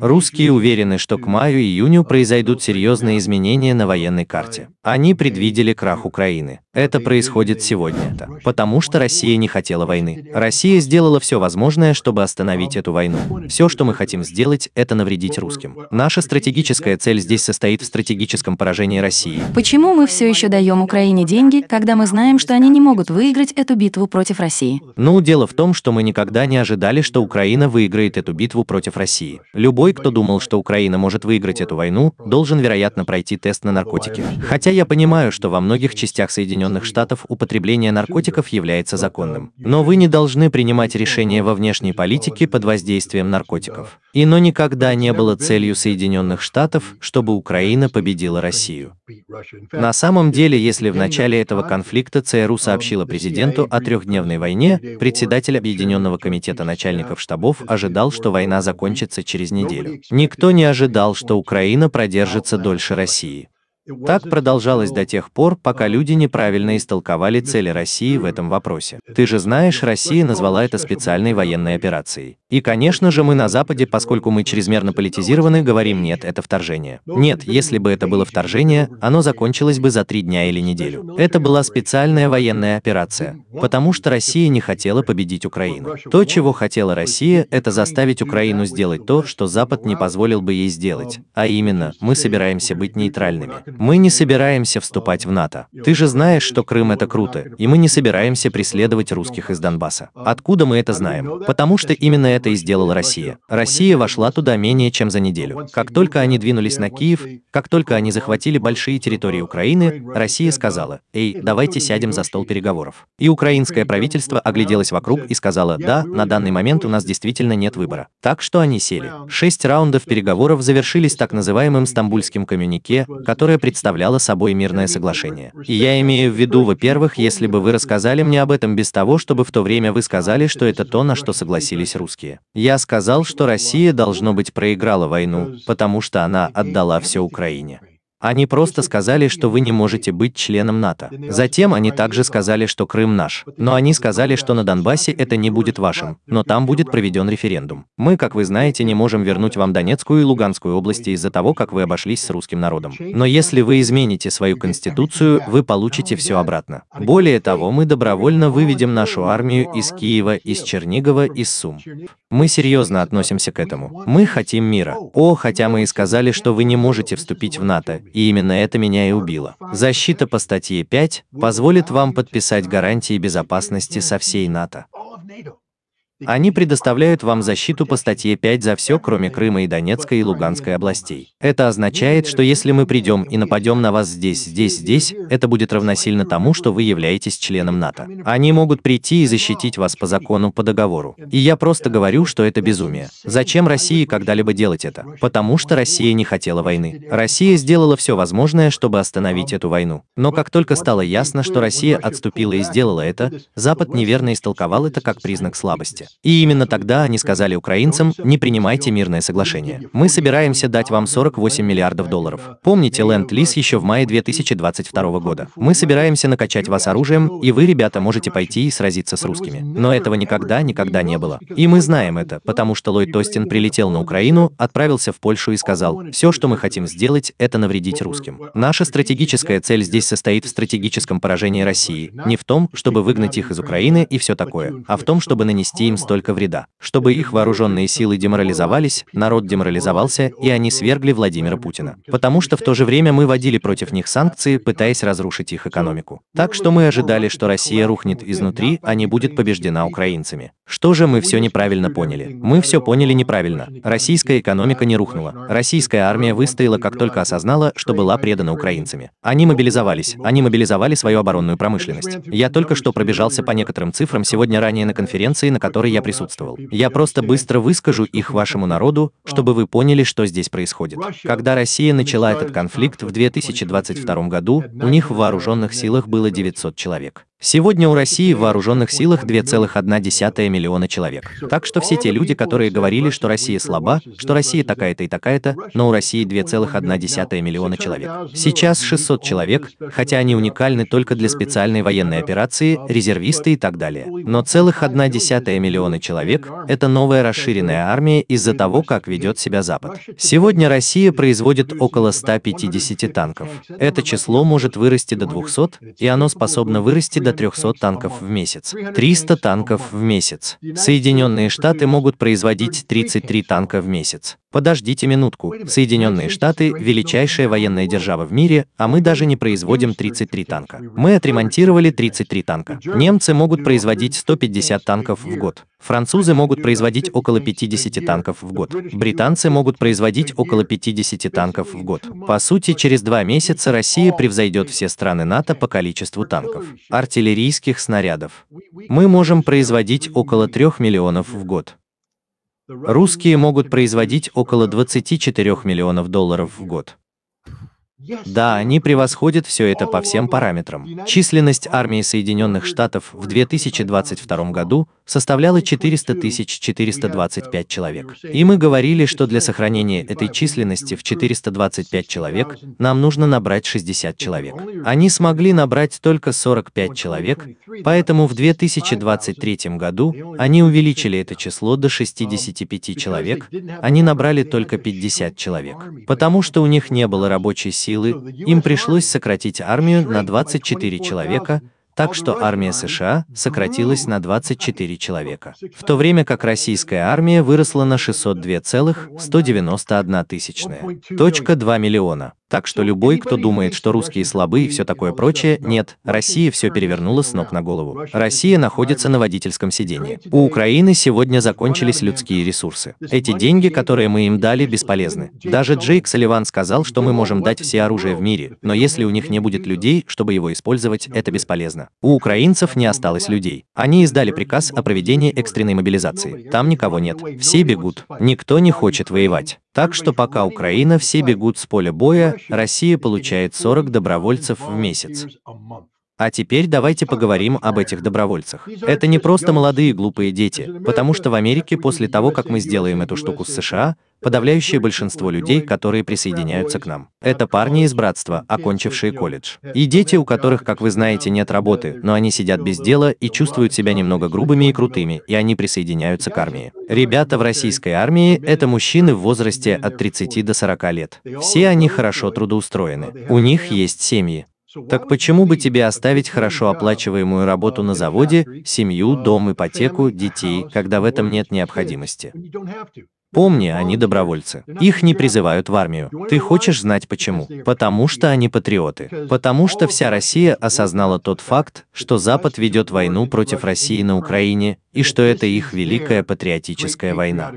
Русские уверены, что к маю-июню и произойдут серьезные изменения на военной карте. Они предвидели крах Украины. Это происходит сегодня. -то. Потому что Россия не хотела войны. Россия сделала все возможное, чтобы остановить эту войну. Все, что мы хотим сделать, это навредить русским. Наша стратегическая цель здесь состоит в стратегическом поражении России. Почему мы все еще даем Украине деньги, когда мы знаем, что они не могут выиграть эту битву против России? Ну, дело в том, что мы никогда не ожидали, что Украина выиграет эту битву против России. Любой Любой, кто думал, что Украина может выиграть эту войну, должен, вероятно, пройти тест на наркотики. Хотя я понимаю, что во многих частях Соединенных Штатов употребление наркотиков является законным. Но вы не должны принимать решения во внешней политике под воздействием наркотиков. И но никогда не было целью Соединенных Штатов, чтобы Украина победила Россию. На самом деле, если в начале этого конфликта ЦРУ сообщила президенту о трехдневной войне, председатель Объединенного комитета начальников штабов ожидал, что война закончится через неделю неделю. Никто не ожидал, что Украина продержится дольше России. Так продолжалось до тех пор, пока люди неправильно истолковали цели России в этом вопросе. Ты же знаешь, Россия назвала это специальной военной операцией. И, конечно же, мы на Западе, поскольку мы чрезмерно политизированы, говорим «нет, это вторжение». Нет, если бы это было вторжение, оно закончилось бы за три дня или неделю. Это была специальная военная операция, потому что Россия не хотела победить Украину. То, чего хотела Россия, это заставить Украину сделать то, что Запад не позволил бы ей сделать, а именно, мы собираемся быть нейтральными. Мы не собираемся вступать в НАТО. Ты же знаешь, что Крым это круто, и мы не собираемся преследовать русских из Донбасса. Откуда мы это знаем? Потому что именно это и сделала Россия. Россия вошла туда менее чем за неделю. Как только они двинулись на Киев, как только они захватили большие территории Украины, Россия сказала, «Эй, давайте сядем за стол переговоров». И украинское правительство огляделось вокруг и сказало, «Да, на данный момент у нас действительно нет выбора». Так что они сели. Шесть раундов переговоров завершились так называемым стамбульским коммюнике, которое представляло собой мирное соглашение. И я имею в виду, во-первых, если бы вы рассказали мне об этом без того, чтобы в то время вы сказали, что это то, на что согласились русские. Я сказал, что Россия, должно быть, проиграла войну, потому что она отдала все Украине. Они просто сказали, что вы не можете быть членом НАТО. Затем они также сказали, что Крым наш. Но они сказали, что на Донбассе это не будет вашим, но там будет проведен референдум. Мы, как вы знаете, не можем вернуть вам Донецкую и Луганскую области из-за того, как вы обошлись с русским народом. Но если вы измените свою конституцию, вы получите все обратно. Более того, мы добровольно выведем нашу армию из Киева, из Чернигова, из Сум. Мы серьезно относимся к этому. Мы хотим мира. О, хотя мы и сказали, что вы не можете вступить в НАТО, и именно это меня и убило. Защита по статье 5 позволит вам подписать гарантии безопасности со всей НАТО. Они предоставляют вам защиту по статье 5 за все, кроме Крыма и Донецкой и Луганской областей. Это означает, что если мы придем и нападем на вас здесь, здесь, здесь, это будет равносильно тому, что вы являетесь членом НАТО. Они могут прийти и защитить вас по закону, по договору. И я просто говорю, что это безумие. Зачем России когда-либо делать это? Потому что Россия не хотела войны. Россия сделала все возможное, чтобы остановить эту войну. Но как только стало ясно, что Россия отступила и сделала это, Запад неверно истолковал это как признак слабости. И именно тогда они сказали украинцам, не принимайте мирное соглашение. Мы собираемся дать вам 48 миллиардов долларов. Помните Ленд-Лиз еще в мае 2022 года. Мы собираемся накачать вас оружием, и вы, ребята, можете пойти и сразиться с русскими. Но этого никогда, никогда не было. И мы знаем это, потому что Ллойд Тостин прилетел на Украину, отправился в Польшу и сказал, все, что мы хотим сделать, это навредить русским. Наша стратегическая цель здесь состоит в стратегическом поражении России, не в том, чтобы выгнать их из Украины и все такое, а в том, чтобы нанести им им столько вреда, чтобы их вооруженные силы деморализовались, народ деморализовался, и они свергли Владимира Путина. Потому что в то же время мы вводили против них санкции, пытаясь разрушить их экономику. Так что мы ожидали, что Россия рухнет изнутри, а не будет побеждена украинцами. Что же мы все неправильно поняли? Мы все поняли неправильно. Российская экономика не рухнула. Российская армия выстояла, как только осознала, что была предана украинцами. Они мобилизовались, они мобилизовали свою оборонную промышленность. Я только что пробежался по некоторым цифрам сегодня ранее на конференции, на которой которой я присутствовал. Я просто быстро выскажу их вашему народу, чтобы вы поняли, что здесь происходит. Когда Россия начала этот конфликт в 2022 году, у них в вооруженных силах было 900 человек. Сегодня у России в вооруженных силах 2,1 миллиона человек. Так что все те люди, которые говорили, что Россия слаба, что Россия такая-то и такая-то, но у России 2,1 миллиона человек. Сейчас 600 человек, хотя они уникальны только для специальной военной операции, резервисты и так далее. Но целых 1,1 миллиона человек – это новая расширенная армия из-за того, как ведет себя Запад. Сегодня Россия производит около 150 танков. Это число может вырасти до 200, и оно способно вырасти до 300 танков в месяц. 300 танков в месяц. Соединенные Штаты могут производить 33 танка в месяц. Подождите минутку. Соединенные Штаты – величайшая военная держава в мире, а мы даже не производим 33 танка. Мы отремонтировали 33 танка. Немцы могут производить 150 танков в год. Французы могут производить около 50 танков в год. Британцы могут производить около 50 танков в год. По сути, через два месяца Россия превзойдет все страны НАТО по количеству танков. Артиллерийских снарядов. Мы можем производить около 3 миллионов в год. Русские могут производить около 24 миллионов долларов в год. Да, они превосходят все это по всем параметрам. Численность армии Соединенных Штатов в 2022 году составляла 400 425 человек. И мы говорили, что для сохранения этой численности в 425 человек нам нужно набрать 60 человек. Они смогли набрать только 45 человек, поэтому в 2023 году они увеличили это число до 65 человек, они набрали только 50 человек, потому что у них не было рабочей силы силы, им пришлось сократить армию на 24 человека, так что армия США сократилась на 24 человека, в то время как российская армия выросла на 602,191 тысячная, точка 2 миллиона. Так что ну, любой, кто думает, что русские слабы и все такое прочее, нет, Россия все перевернула с ног на голову. Россия находится на водительском сидении. У Украины сегодня закончились людские ресурсы. Эти деньги, которые мы им дали, бесполезны. Даже Джейк Салливан сказал, что мы можем дать все оружие в мире, но если у них не будет людей, чтобы его использовать, это бесполезно. У украинцев не осталось людей. Они издали приказ о проведении экстренной мобилизации. Там никого нет. Все бегут. Никто не хочет воевать. Так что пока Украина все бегут с поля боя, Россия получает 40 добровольцев в месяц. А теперь давайте поговорим об этих добровольцах. Это не просто молодые глупые дети, потому что в Америке после того, как мы сделаем эту штуку с США, подавляющее большинство людей, которые присоединяются к нам. Это парни из братства, окончившие колледж. И дети, у которых, как вы знаете, нет работы, но они сидят без дела и чувствуют себя немного грубыми и крутыми, и они присоединяются к армии. Ребята в российской армии – это мужчины в возрасте от 30 до 40 лет. Все они хорошо трудоустроены. У них есть семьи. Так почему бы тебе оставить хорошо оплачиваемую работу на заводе, семью, дом, ипотеку, детей, когда в этом нет необходимости? Помни, они добровольцы. Их не призывают в армию. Ты хочешь знать почему? Потому что они патриоты. Потому что вся Россия осознала тот факт, что Запад ведет войну против России на Украине, и что это их великая патриотическая война.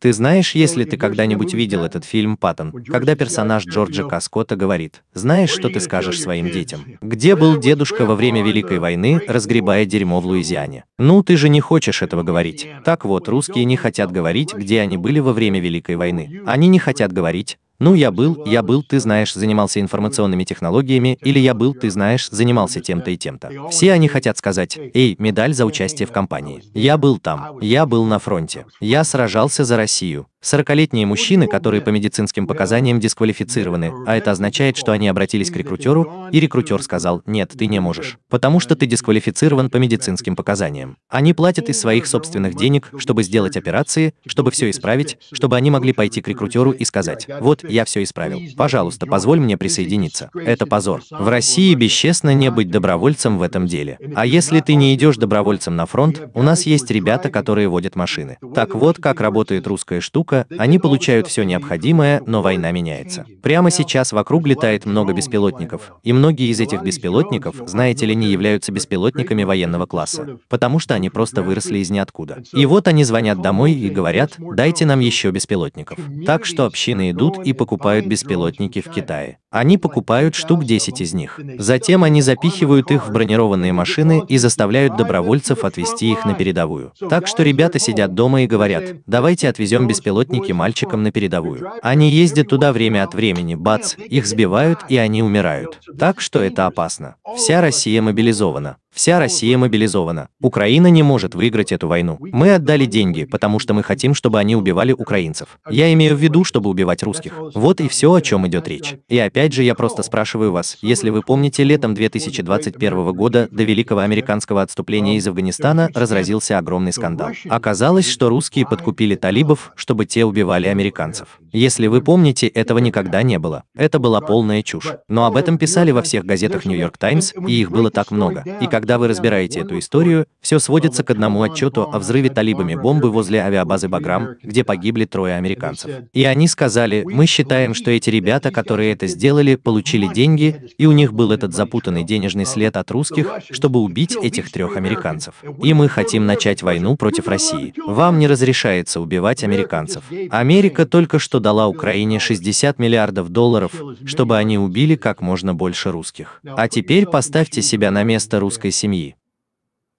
Ты знаешь, если ты когда-нибудь видел этот фильм «Паттон», когда персонаж Джорджа Каскота говорит, знаешь, что ты скажешь своим детям? Где был дедушка во время Великой войны, разгребая дерьмо в Луизиане? Ну, ты же не хочешь этого говорить. Так вот, русские не хотят говорить, где они были были во время Великой войны. Они не хотят говорить, ну, я был, я был, ты знаешь, занимался информационными технологиями, или я был, ты знаешь, занимался тем-то и тем-то. Все они хотят сказать, эй, медаль за участие в кампании. Я был там, я был на фронте, я сражался за Россию, 40-летние мужчины, которые по медицинским показаниям дисквалифицированы, а это означает, что они обратились к рекрутеру, и рекрутер сказал, нет, ты не можешь, потому что ты дисквалифицирован по медицинским показаниям. Они платят из своих собственных денег, чтобы сделать операции, чтобы все исправить, чтобы они могли пойти к рекрутеру и сказать, вот, я все исправил, пожалуйста, позволь мне присоединиться. Это позор. В России бесчестно не быть добровольцем в этом деле. А если ты не идешь добровольцем на фронт, у нас есть ребята, которые водят машины. Так вот, как работает русская штука, Востока, они получают все необходимое, но война меняется. Прямо сейчас вокруг летает много беспилотников, и многие из этих беспилотников, знаете ли, не являются беспилотниками военного класса, потому что они просто выросли из ниоткуда. И вот они звонят домой и говорят, дайте нам еще беспилотников. Так что общины идут и покупают беспилотники в Китае. Они покупают штук 10 из них. Затем они запихивают их в бронированные машины и заставляют добровольцев отвезти их на передовую. Так что ребята сидят дома и говорят, давайте отвезем беспилотники беспилотники мальчикам на передовую. Они ездят туда время от времени, бац, их сбивают и они умирают. Так что это опасно. Вся Россия мобилизована. Вся Россия мобилизована. Украина не может выиграть эту войну. Мы отдали деньги, потому что мы хотим, чтобы они убивали украинцев. Я имею в виду, чтобы убивать русских. Вот и все, о чем идет речь. И опять же, я просто спрашиваю вас, если вы помните, летом 2021 года до великого американского отступления из Афганистана разразился огромный скандал. Оказалось, что русские подкупили талибов, чтобы те убивали американцев. Если вы помните, этого никогда не было. Это была полная чушь. Но об этом писали во всех газетах Нью-Йорк Таймс, и их было так много. И когда когда вы разбираете эту историю, все сводится к одному отчету о взрыве талибами бомбы возле авиабазы Баграм, где погибли трое американцев. И они сказали, мы считаем, что эти ребята, которые это сделали, получили деньги, и у них был этот запутанный денежный след от русских, чтобы убить этих трех американцев. И мы хотим начать войну против России. Вам не разрешается убивать американцев. Америка только что дала Украине 60 миллиардов долларов, чтобы они убили как можно больше русских. А теперь поставьте себя на место русской семьи.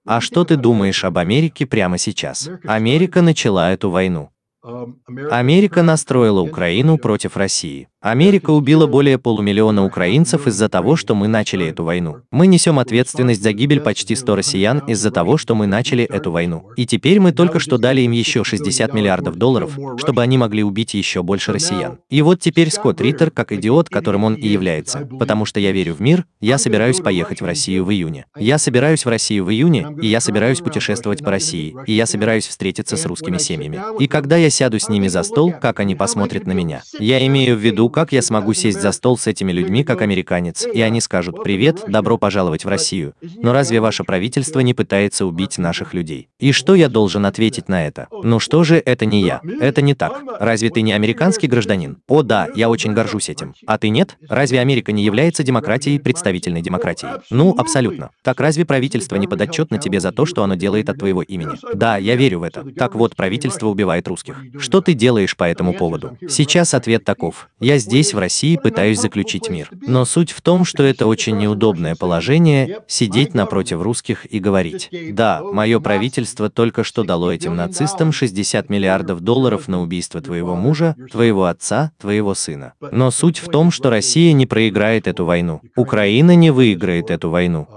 А что ты думаешь об Америке прямо сейчас? Америка начала эту войну. Америка настроила Украину против России. Америка убила более полумиллиона украинцев из-за того, что мы начали эту войну. Мы несем ответственность за гибель почти 100 россиян из-за того, что мы начали эту войну. И теперь мы только что дали им еще 60 миллиардов долларов, чтобы они могли убить еще больше россиян. И вот теперь Скотт Риттер, как идиот, которым он и является, потому что я верю в мир, я собираюсь поехать в Россию в июне. Я собираюсь в Россию в июне, и я собираюсь путешествовать по России, и я собираюсь встретиться с русскими семьями. И когда я сяду с ними за стол, как они посмотрят на меня? Я имею в виду, как я смогу сесть за стол с этими людьми как американец, и они скажут «Привет, добро пожаловать в Россию». Но разве ваше правительство не пытается убить наших людей? И что я должен ответить на это? Ну что же, это не я. Это не так. Разве ты не американский гражданин? О да, я очень горжусь этим. А ты нет? Разве Америка не является демократией, представительной демократией? Ну, абсолютно. Так разве правительство не подотчетно тебе за то, что оно делает от твоего имени? Да, я верю в это. Так вот, правительство убивает русских. Что ты делаешь по этому поводу? Сейчас ответ таков. Я здесь, в России, пытаюсь заключить мир. Но суть в том, что это очень неудобное положение – сидеть напротив русских и говорить. Да, мое правительство только что дало этим нацистам 60 миллиардов долларов на убийство твоего мужа, твоего отца, твоего сына. Но суть в том, что Россия не проиграет эту войну. Украина не выиграет эту войну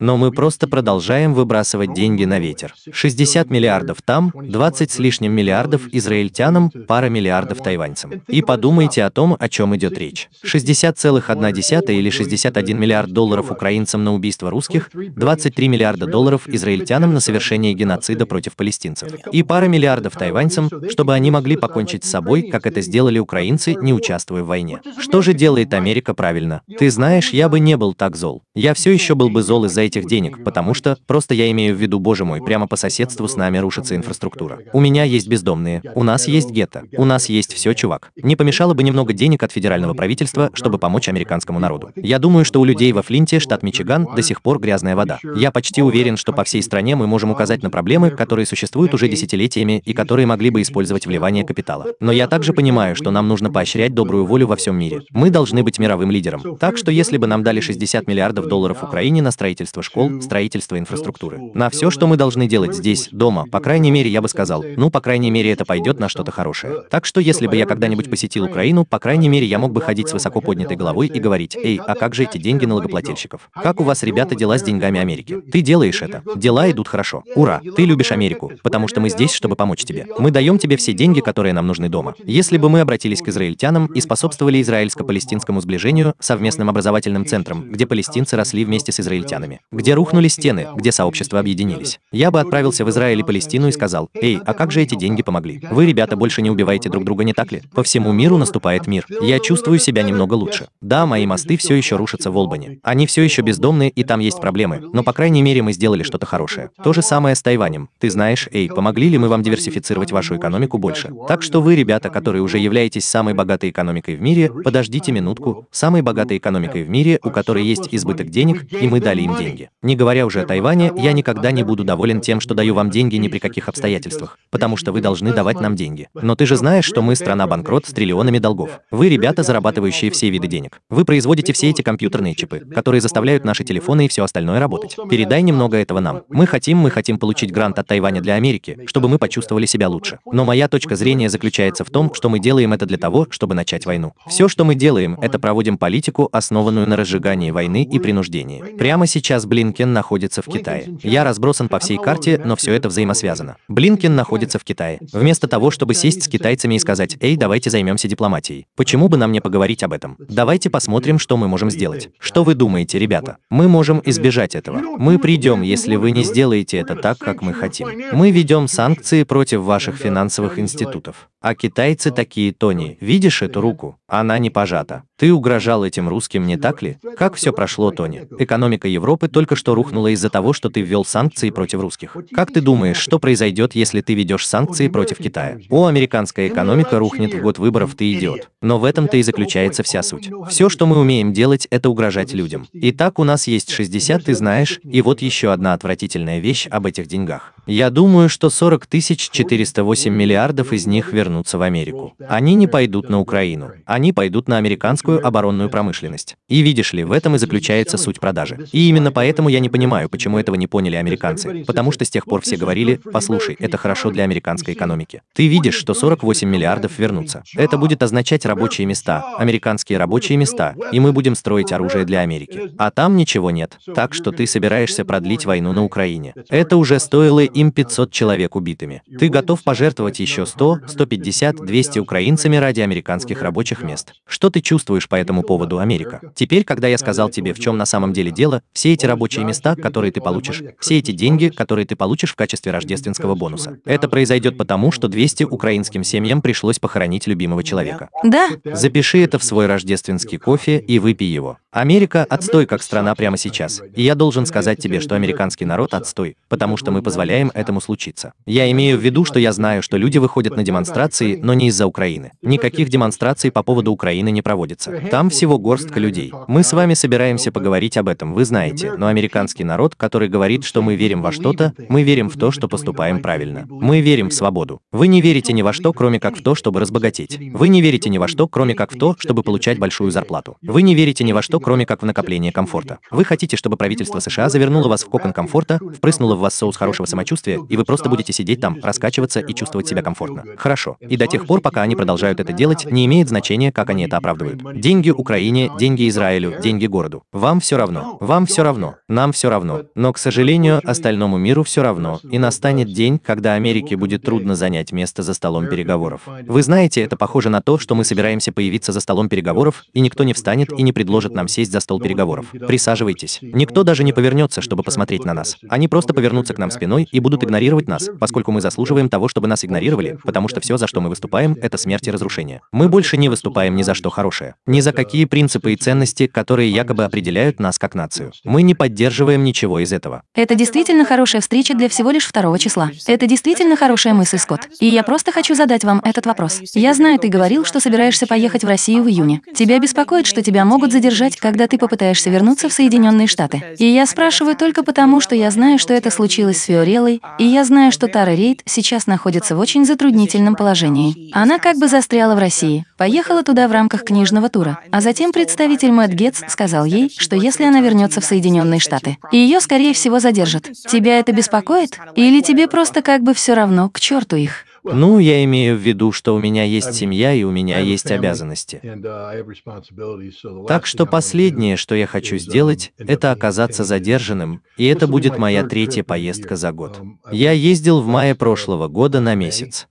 но мы просто продолжаем выбрасывать деньги на ветер. 60 миллиардов там, 20 с лишним миллиардов израильтянам, пара миллиардов тайваньцам. И подумайте о том, о чем идет речь. 60,1 или 61 миллиард долларов украинцам на убийство русских, 23 миллиарда долларов израильтянам на совершение геноцида против палестинцев. И пара миллиардов тайваньцам, чтобы они могли покончить с собой, как это сделали украинцы, не участвуя в войне. Что же делает Америка правильно? Ты знаешь, я бы не был так зол. Я все еще был бы зол из-за этих денег, потому что, просто я имею в виду, боже мой, прямо по соседству с нами рушится инфраструктура. У меня есть бездомные, у нас есть гетто, у нас есть все, чувак. Не помешало бы немного денег от федерального правительства, чтобы помочь американскому народу. Я думаю, что у людей во Флинте, штат Мичиган, до сих пор грязная вода. Я почти уверен, что по всей стране мы можем указать на проблемы, которые существуют уже десятилетиями и которые могли бы использовать вливание капитала. Но я также понимаю, что нам нужно поощрять добрую волю во всем мире. Мы должны быть мировым лидером. Так что если бы нам дали 60 миллиардов долларов Украине на строительство строительство школ, строительство инфраструктуры. На все, что мы должны делать здесь, дома, по крайней мере, я бы сказал, ну, по крайней мере, это пойдет на что-то хорошее. Так что, если бы я когда-нибудь посетил Украину, по крайней мере, я мог бы ходить с высоко поднятой головой и говорить, «Эй, а как же эти деньги налогоплательщиков? Как у вас, ребята, дела с деньгами Америки? Ты делаешь это. Дела идут хорошо. Ура! Ты любишь Америку, потому что мы здесь, чтобы помочь тебе. Мы даем тебе все деньги, которые нам нужны дома. Если бы мы обратились к израильтянам и способствовали израильско-палестинскому сближению совместным образовательным центром, где палестинцы росли вместе с израильтянами, где рухнули стены, где сообщества объединились. Я бы отправился в Израиль и Палестину и сказал, «Эй, а как же эти деньги помогли? Вы, ребята, больше не убиваете друг друга, не так ли? По всему миру наступает мир. Я чувствую себя немного лучше. Да, мои мосты все еще рушатся в Олбане. Они все еще бездомные, и там есть проблемы. Но, по крайней мере, мы сделали что-то хорошее. То же самое с Тайванем. Ты знаешь, эй, помогли ли мы вам диверсифицировать вашу экономику больше? Так что вы, ребята, которые уже являетесь самой богатой экономикой в мире, подождите минутку, самой богатой экономикой в мире, у которой есть избыток денег, и мы дали им деньги деньги. Не говоря уже о Тайване, я никогда не буду доволен тем, что даю вам деньги ни при каких обстоятельствах, потому что вы должны давать нам деньги. Но ты же знаешь, что мы страна-банкрот с триллионами долгов. Вы ребята, зарабатывающие все виды денег. Вы производите все эти компьютерные чипы, которые заставляют наши телефоны и все остальное работать. Передай немного этого нам. Мы хотим, мы хотим получить грант от Тайваня для Америки, чтобы мы почувствовали себя лучше. Но моя точка зрения заключается в том, что мы делаем это для того, чтобы начать войну. Все, что мы делаем, это проводим политику, основанную на разжигании войны и принуждении. Прямо сейчас Блинкен находится в Китае. Я разбросан по всей карте, но все это взаимосвязано. Блинкен находится в Китае. Вместо того, чтобы сесть с китайцами и сказать, «Эй, давайте займемся дипломатией. Почему бы нам не поговорить об этом? Давайте посмотрим, что мы можем сделать. Что вы думаете, ребята? Мы можем избежать этого. Мы придем, если вы не сделаете это так, как мы хотим. Мы ведем санкции против ваших финансовых институтов. А китайцы такие, Тони, видишь эту руку? Она не пожата. Ты угрожал этим русским, не так ли? Как все прошло, Тони? Экономика Европы только что рухнула из-за того, что ты ввел санкции против русских. Как ты думаешь, что произойдет, если ты ведешь санкции против Китая? О, американская экономика рухнет в год выборов, ты идиот. Но в этом-то и заключается вся суть. Все, что мы умеем делать, это угрожать людям. Итак, у нас есть 60, ты знаешь, и вот еще одна отвратительная вещь об этих деньгах. Я думаю, что 40 408 миллиардов из них вернутся вернутся в Америку. Они не пойдут на Украину. Они пойдут на американскую оборонную промышленность. И видишь ли, в этом и заключается суть продажи. И именно поэтому я не понимаю, почему этого не поняли американцы. Потому что с тех пор все говорили, послушай, это хорошо для американской экономики. Ты видишь, что 48 миллиардов вернутся. Это будет означать рабочие места, американские рабочие места, и мы будем строить оружие для Америки. А там ничего нет. Так что ты собираешься продлить войну на Украине. Это уже стоило им 500 человек убитыми. Ты готов пожертвовать еще 100, 150 150-200 украинцами ради американских рабочих мест. Что ты чувствуешь по этому поводу, Америка? Теперь, когда я сказал тебе, в чем на самом деле дело, все эти рабочие места, которые ты получишь, все эти деньги, которые ты получишь в качестве рождественского бонуса. Это произойдет потому, что 200 украинским семьям пришлось похоронить любимого человека. Да. Запиши это в свой рождественский кофе и выпей его. Америка – отстой как страна прямо сейчас. И я должен сказать тебе, что американский народ – отстой, потому что мы позволяем этому случиться. Я имею в виду, что я знаю, что люди выходят на демонстрации, но не из-за Украины. Никаких демонстраций по поводу Украины не проводится. Там всего горстка людей. Мы с вами собираемся поговорить об этом, вы знаете, но американский народ, который говорит, что мы верим во что-то, мы верим в то, что поступаем правильно. Мы верим в свободу. Вы не верите ни во что, кроме как в то, чтобы разбогатеть. Вы не верите ни во что, кроме как в то, чтобы получать большую зарплату. Вы не верите ни во что, что, кроме как в накопление комфорта. Вы хотите, чтобы правительство США завернуло вас в кокон комфорта, впрыснуло в вас соус хорошего самочувствия, и вы просто будете сидеть там, раскачиваться и чувствовать себя комфортно. Хорошо. И до тех пор, пока они продолжают это делать, не имеет значения, как они это оправдывают. Деньги Украине, деньги Израилю, деньги городу. Вам все равно. Вам все равно. Нам все равно. Но, к сожалению, остальному миру все равно. И настанет день, когда Америке будет трудно занять место за столом переговоров. Вы знаете, это похоже на то, что мы собираемся появиться за столом переговоров, и никто не встанет и не предложит нам сесть за стол переговоров. Присаживайтесь. Никто даже не повернется, чтобы посмотреть на нас. Они просто повернутся к нам спиной и будут игнорировать нас, поскольку мы заслуживаем того, чтобы нас игнорировали, потому что все, за что мы выступаем, это смерть и разрушение. Мы больше не выступаем ни за что хорошее, ни за какие принципы и ценности, которые якобы определяют нас как нацию. Мы не поддерживаем ничего из этого. Это действительно хорошая встреча для всего лишь второго числа. Это действительно хорошая мысль, Скотт. И я просто хочу задать вам этот вопрос. Я знаю, ты говорил, что собираешься поехать в Россию в июне. Тебя беспокоит, что тебя могут задержать когда ты попытаешься вернуться в Соединенные Штаты. И я спрашиваю только потому, что я знаю, что это случилось с Фиорелой, и я знаю, что Тара Рейд сейчас находится в очень затруднительном положении. Она как бы застряла в России, поехала туда в рамках книжного тура, а затем представитель Мэтт Гетц сказал ей, что если она вернется в Соединенные Штаты, ее, скорее всего, задержат. Тебя это беспокоит? Или тебе просто как бы все равно к черту их? Ну, я имею в виду, что у меня есть семья и у меня есть обязанности. Uh, так что последнее, что я хочу um, сделать, это оказаться задержанным, и это будет моя третья поездка за год. Um, я ездил в uh, мае прошлого года на месяц.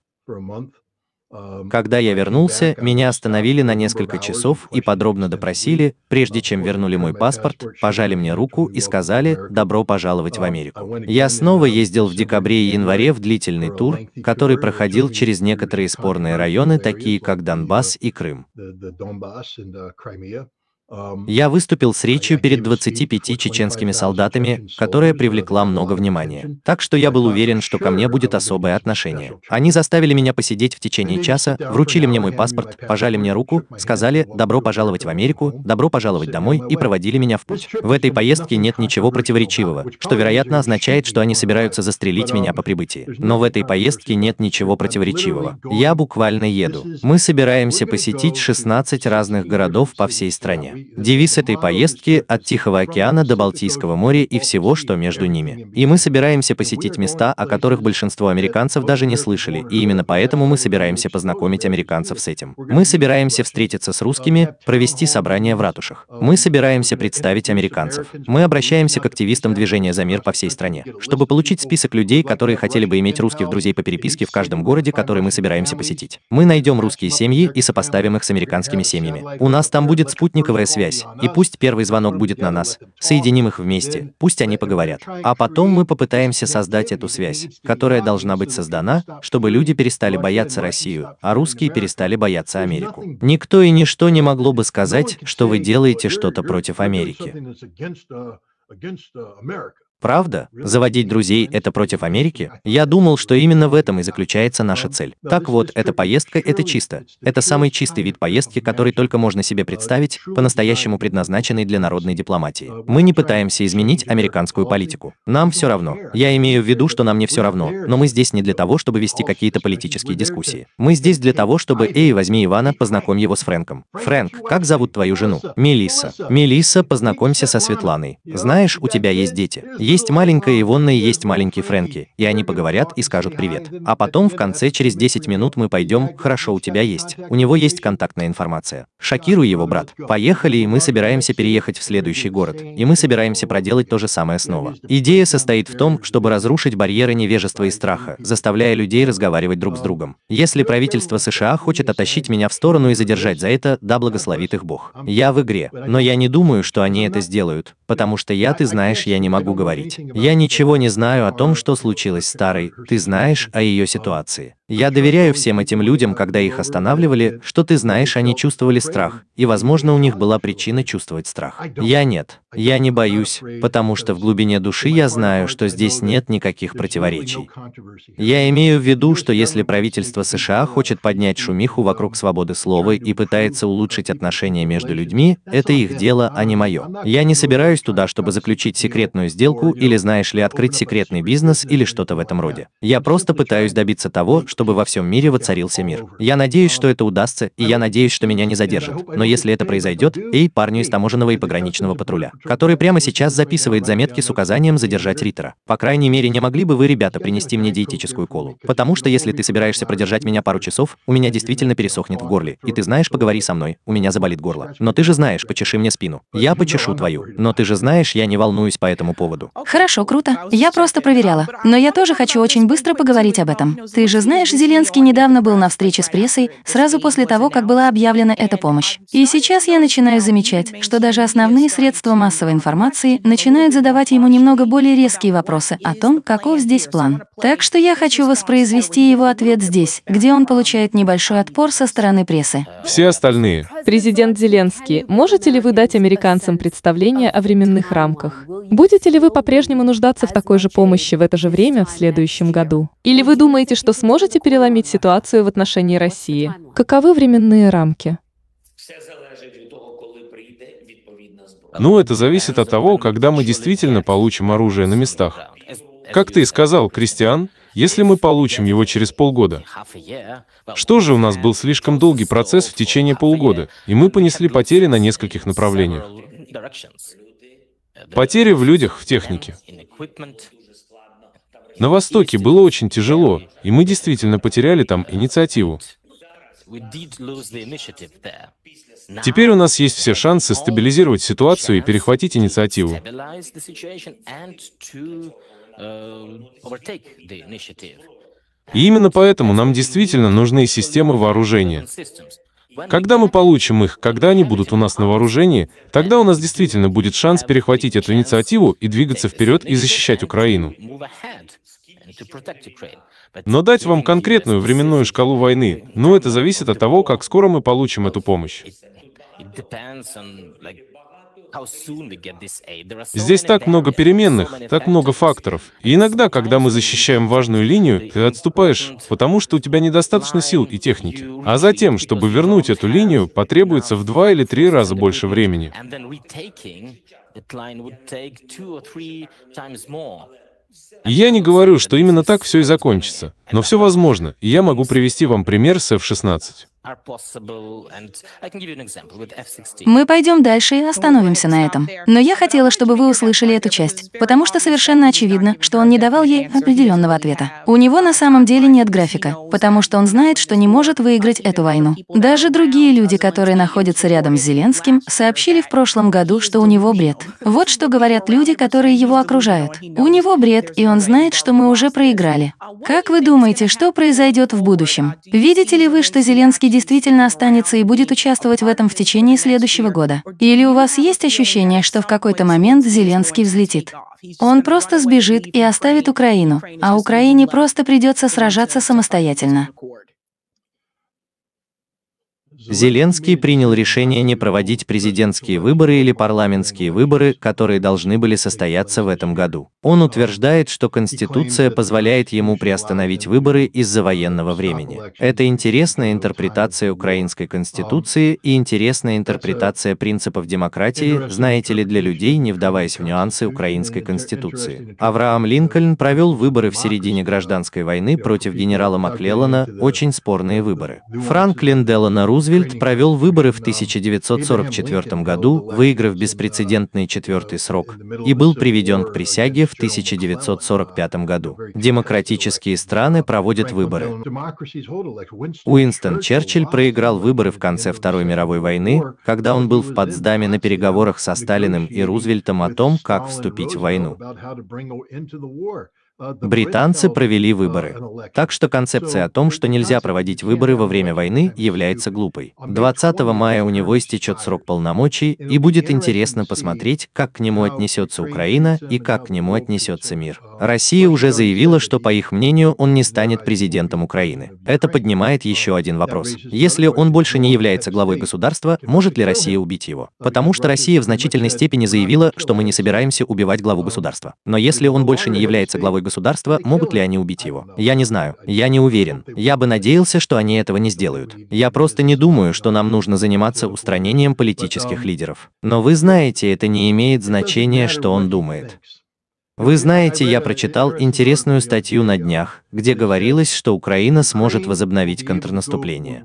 Эм, когда я вернулся, меня остановили на несколько часов и подробно допросили, прежде чем вернули мой паспорт, пожали мне руку и сказали «добро пожаловать в «Эм, Америку». Я снова ездил в декабре и январе в длительный тур, который проходил через некоторые спорные районы, такие как Донбасс uh, и Крым. Я выступил с речью перед 25 чеченскими солдатами, которая привлекла много внимания. Так что я был уверен, что ко мне будет особое отношение. Они заставили меня посидеть в течение часа, вручили мне мой паспорт, пожали мне руку, сказали «добро пожаловать в Америку», ну, «добро пожаловать домой» ну, и проводили меня в путь. В этой поездке нет ничего ну, противоречивого, что, вероятно, означает, что они собираются застрелить меня по прибытии. Но в этой поездке нет ничего противоречивого. Я буквально еду. Мы собираемся посетить 16 разных городов по всей стране. Девиз этой поездки – от Тихого океана до Балтийского моря и всего, что между ними. И мы собираемся посетить места, о которых большинство американцев даже не слышали, и именно поэтому мы собираемся познакомить американцев с этим. Мы собираемся встретиться с русскими, провести собрание в ратушах. Мы собираемся представить американцев. Мы обращаемся к активистам движения «За мир» по всей стране, чтобы получить список людей, которые хотели бы иметь русских друзей по переписке в каждом городе, который мы собираемся посетить. Мы найдем русские семьи и сопоставим их с американскими семьями. У нас там будет спутниковая связь, и пусть первый звонок будет на нас. Соединим их вместе, э, пусть они поговорят. А потом мы попытаемся создать эту связь, которая должна быть создана, чтобы люди перестали бояться Россию, а русские перестали бояться Америку. Никто и ничто не могло бы сказать, что вы делаете что-то против Америки. Правда? Заводить друзей – это против Америки? Я думал, что именно в этом и заключается наша цель. Так вот, эта поездка – это чисто. Это самый чистый вид поездки, который только можно себе представить, по-настоящему предназначенный для народной дипломатии. Мы не пытаемся изменить американскую политику. Нам все равно. Я имею в виду, что нам не все равно, но мы здесь не для того, чтобы вести какие-то политические дискуссии. Мы здесь для того, чтобы «Эй, возьми Ивана, познакомь его с Фрэнком». Фрэнк, как зовут твою жену? Мелисса. Мелисса, познакомься со Светланой. Знаешь, у тебя есть дети. Есть маленькая Ивонна и есть маленький Фрэнки, и они поговорят и скажут привет. А потом в конце через 10 минут мы пойдем, хорошо, у тебя есть. У него есть контактная информация. Шокируй его, брат. Поехали, и мы собираемся переехать в следующий город. И мы собираемся проделать то же самое снова. Идея состоит в том, чтобы разрушить барьеры невежества и страха, заставляя людей разговаривать друг с другом. Если правительство США хочет оттащить меня в сторону и задержать за это, да благословит их Бог. Я в игре, но я не думаю, что они это сделают, потому что я, ты знаешь, я не могу говорить говорить. Я ничего не знаю о том, что случилось с Старой, ты знаешь о ее ситуации. Я доверяю всем этим людям, когда их останавливали, что ты знаешь, они чувствовали страх, и, возможно, у них была причина чувствовать страх. Я нет. Я не боюсь, потому что в глубине души я знаю, что здесь нет никаких противоречий. Я имею в виду, что если правительство США хочет поднять шумиху вокруг свободы слова и пытается улучшить отношения между людьми, это их дело, а не мое. Я не собираюсь туда, чтобы заключить секретную сделку или, знаешь ли, открыть секретный бизнес или что-то в этом роде. Я просто пытаюсь добиться того, что чтобы во всем мире воцарился мир. Я надеюсь, что это удастся, и я надеюсь, что меня не задержат. Но если это произойдет, эй, парню из таможенного и пограничного патруля, который прямо сейчас записывает заметки с указанием задержать Риттера. По крайней мере, не могли бы вы, ребята, принести мне диетическую колу. Потому что если ты собираешься продержать меня пару часов, у меня действительно пересохнет в горле. И ты знаешь, поговори со мной, у меня заболит горло. Но ты же знаешь, почеши мне спину. Я почешу твою. Но ты же знаешь, я не волнуюсь по этому поводу. Хорошо, круто. Я просто проверяла. Но я тоже хочу очень быстро поговорить об этом. Ты же знаешь, знаешь, Зеленский недавно был на встрече с прессой сразу после того, как была объявлена эта помощь. И сейчас я начинаю замечать, что даже основные средства массовой информации начинают задавать ему немного более резкие вопросы о том, каков здесь план. Так что я хочу воспроизвести его ответ здесь, где он получает небольшой отпор со стороны прессы. Все остальные, Президент Зеленский, можете ли вы дать американцам представление о временных рамках? Будете ли вы по-прежнему нуждаться в такой же помощи в это же время в следующем году? Или вы думаете, что сможете переломить ситуацию в отношении России? Каковы временные рамки? Ну, это зависит от того, когда мы действительно получим оружие на местах. Как ты и сказал, Кристиан, если мы получим его через полгода. Что же у нас был слишком долгий процесс в течение полугода, и мы понесли потери на нескольких направлениях. Потери в людях, в технике. На Востоке было очень тяжело, и мы действительно потеряли там инициативу. Теперь у нас есть все шансы стабилизировать ситуацию и перехватить инициативу. Эм, и именно поэтому нам действительно нужны системы вооружения. Когда мы получим их, когда они будут у нас на вооружении, тогда у нас действительно будет шанс перехватить эту инициативу и двигаться вперед и защищать Украину. Но дать вам конкретную временную шкалу войны, ну это зависит от того, как скоро мы получим эту помощь. Здесь так много переменных, так много факторов. И иногда, когда мы защищаем важную линию, ты отступаешь, потому что у тебя недостаточно сил и техники. А затем, чтобы вернуть эту линию, потребуется в два или три раза больше времени. Я не говорю, что именно так все и закончится, но все возможно, и я могу привести вам пример с F-16. Мы пойдем дальше и остановимся на этом. Но я хотела, чтобы вы услышали эту часть, потому что совершенно очевидно, что он не давал ей определенного ответа. У него на самом деле нет графика, потому что он знает, что не может выиграть эту войну. Даже другие люди, которые находятся рядом с Зеленским, сообщили в прошлом году, что у него бред. Вот что говорят люди, которые его окружают. У него бред, и он знает, что мы уже проиграли. Как вы думаете, что произойдет в будущем? Видите ли вы, что Зеленский действительно останется и будет участвовать в этом в течение следующего года? Или у вас есть ощущение, что в какой-то момент Зеленский взлетит? Он просто сбежит и оставит Украину, а Украине просто придется сражаться самостоятельно. Зеленский принял решение не проводить президентские выборы или парламентские выборы, которые должны были состояться в этом году. Он утверждает, что Конституция позволяет ему приостановить выборы из-за военного времени. Это интересная интерпретация украинской Конституции и интересная интерпретация принципов демократии, знаете ли, для людей, не вдаваясь в нюансы украинской Конституции. Авраам Линкольн провел выборы в середине гражданской войны против генерала Маклеллана, очень спорные выборы. Франклин Делана Рузвельт Рузвельт провел выборы в 1944 году, выиграв беспрецедентный четвертый срок, и был приведен к присяге в 1945 году. Демократические страны проводят выборы. Уинстон Черчилль проиграл выборы в конце Второй мировой войны, когда он был в Потсдаме на переговорах со Сталиным и Рузвельтом о том, как вступить в войну. Британцы провели выборы. Так что концепция о том, что нельзя проводить выборы во время войны, является глупой. 20 мая у него истечет срок полномочий, и будет интересно посмотреть, как к нему отнесется Украина и как к нему отнесется мир. Россия уже заявила, что, по их мнению, он не станет президентом Украины. Это поднимает еще один вопрос. Если он больше не является главой государства, может ли Россия убить его? Потому что Россия в значительной степени заявила, что мы не собираемся убивать главу государства. Но если он больше не является главой государства, могут ли они убить его? Я не знаю. Я не уверен. Я бы надеялся, что они этого не сделают. Я просто не думаю, что нам нужно заниматься устранением политических лидеров. Но вы знаете, это не имеет значения, что он думает. Вы знаете, я прочитал интересную статью на днях, где говорилось, что Украина сможет возобновить контрнаступление.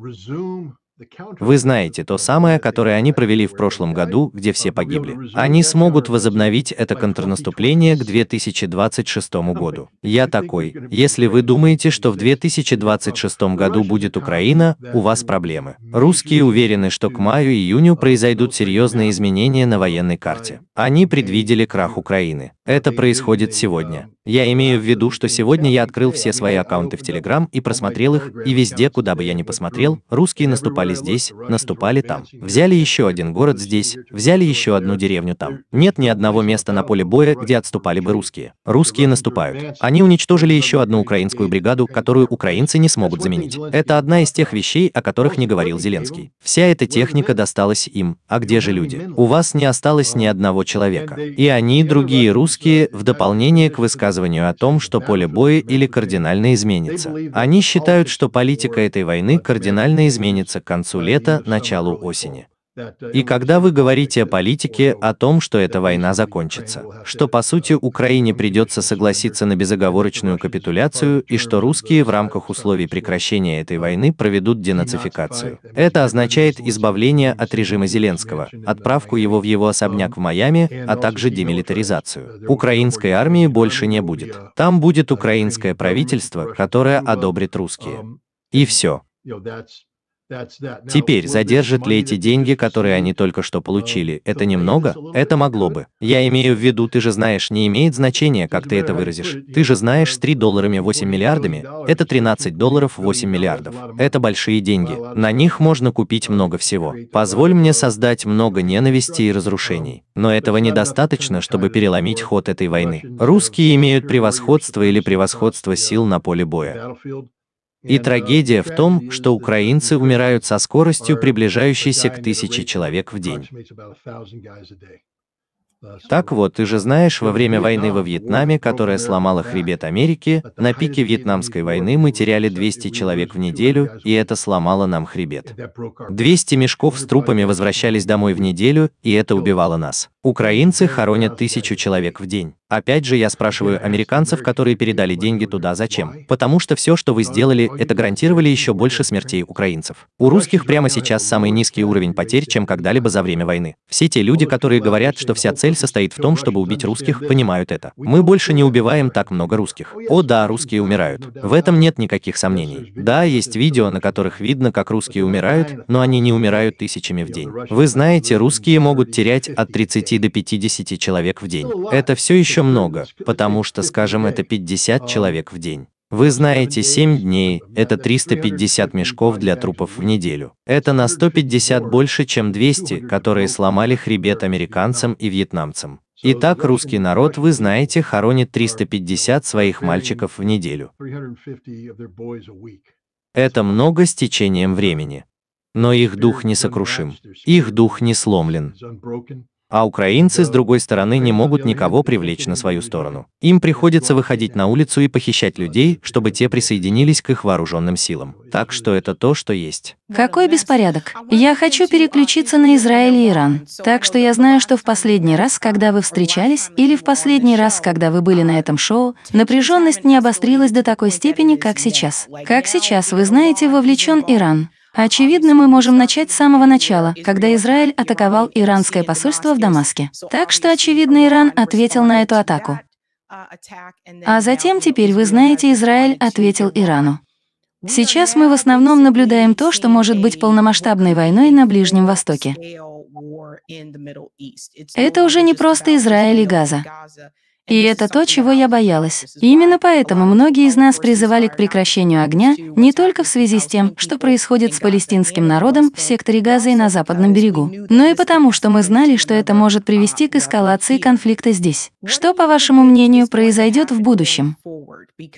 Вы знаете, то самое, которое они провели в прошлом году, где все погибли. Они смогут возобновить это контрнаступление к 2026 году. Я такой, если вы думаете, что в 2026 году будет Украина, у вас проблемы. Русские уверены, что к маю-июню произойдут серьезные изменения на военной карте. Они предвидели крах Украины. Это происходит сегодня. Я имею в виду, что сегодня я открыл все свои аккаунты в Telegram и просмотрел их, и везде, куда бы я ни посмотрел, русские наступали здесь, наступали там. Взяли еще один город здесь, взяли еще одну деревню там. Нет ни одного места на поле боя, где отступали бы русские. Русские наступают. Они уничтожили еще одну украинскую бригаду, которую украинцы не смогут заменить. Это одна из тех вещей, о которых не говорил Зеленский. Вся эта техника досталась им. А где же люди? У вас не осталось ни одного человека. И они, другие русские, в дополнение к высказыванию высказыванию о том, что поле боя или кардинально изменится. Они считают, что политика этой войны кардинально изменится к концу лета, началу осени. И когда вы говорите о политике, о том, что эта война закончится, что по сути Украине придется согласиться на безоговорочную капитуляцию и что русские в рамках условий прекращения этой войны проведут денацификацию. Это означает избавление от режима Зеленского, отправку его в его особняк в Майами, а также демилитаризацию. Украинской армии больше не будет. Там будет украинское правительство, которое одобрит русские. И все. Теперь, задержат ли эти деньги, которые они только что uh, получили, это немного? Это могло бы. Я имею в виду, ты же знаешь, не имеет значения, как ты это выразишь. Ты же знаешь, с uh, 3 долларами 8 миллиардами, это 13 долларов 8 миллиардов. Это большие деньги. На них можно купить uh, много всего. Позволь мне создать много ненависти и разрушений. Но этого недостаточно, чтобы переломить ход этой войны. Русские имеют превосходство или превосходство сил на поле боя. И трагедия в том, что украинцы умирают со скоростью, приближающейся к тысяче человек в день. Так вот, ты же знаешь, во время войны во Вьетнаме, которая сломала хребет Америки, на пике Вьетнамской войны мы теряли 200 человек в неделю, и это сломало нам хребет. 200 мешков с трупами возвращались домой в неделю, и это убивало нас. Украинцы хоронят тысячу человек в день. Опять же, я спрашиваю американцев, которые передали деньги туда, зачем? Потому что все, что вы сделали, это гарантировали еще больше смертей украинцев. У русских прямо сейчас самый низкий уровень потерь, чем когда-либо за время войны. Все те люди, которые говорят, что вся цель цель состоит в том, чтобы убить русских, понимают это. Мы больше не убиваем так много русских. О да, русские умирают. В этом нет никаких сомнений. Да, есть видео, на которых видно, как русские умирают, но они не умирают тысячами в день. Вы знаете, русские могут терять от 30 до 50 человек в день. Это все еще много, потому что, скажем, это 50 человек в день. Вы знаете, 7 дней – это 350 мешков для трупов в неделю. Это на 150 больше, чем 200, которые сломали хребет американцам и вьетнамцам. Итак, русский народ, вы знаете, хоронит 350 своих мальчиков в неделю. Это много с течением времени. Но их дух не сокрушим. Их дух не сломлен а украинцы, с другой стороны, не могут никого привлечь на свою сторону. Им приходится выходить на улицу и похищать людей, чтобы те присоединились к их вооруженным силам. Так что это то, что есть. Какой беспорядок? Я хочу переключиться на Израиль и Иран. Так что я знаю, что в последний раз, когда вы встречались, или в последний раз, когда вы были на этом шоу, напряженность не обострилась до такой степени, как сейчас. Как сейчас, вы знаете, вовлечен Иран. Очевидно, мы можем начать с самого начала, когда Израиль атаковал иранское посольство в Дамаске. Так что, очевидно, Иран ответил на эту атаку. А затем, теперь вы знаете, Израиль ответил Ирану. Сейчас мы в основном наблюдаем то, что может быть полномасштабной войной на Ближнем Востоке. Это уже не просто Израиль и Газа. И это то, чего я боялась. И именно поэтому многие из нас призывали к прекращению огня не только в связи с тем, что происходит с палестинским народом в секторе Газа и на Западном берегу, но и потому, что мы знали, что это может привести к эскалации конфликта здесь. Что, по вашему мнению, произойдет в будущем?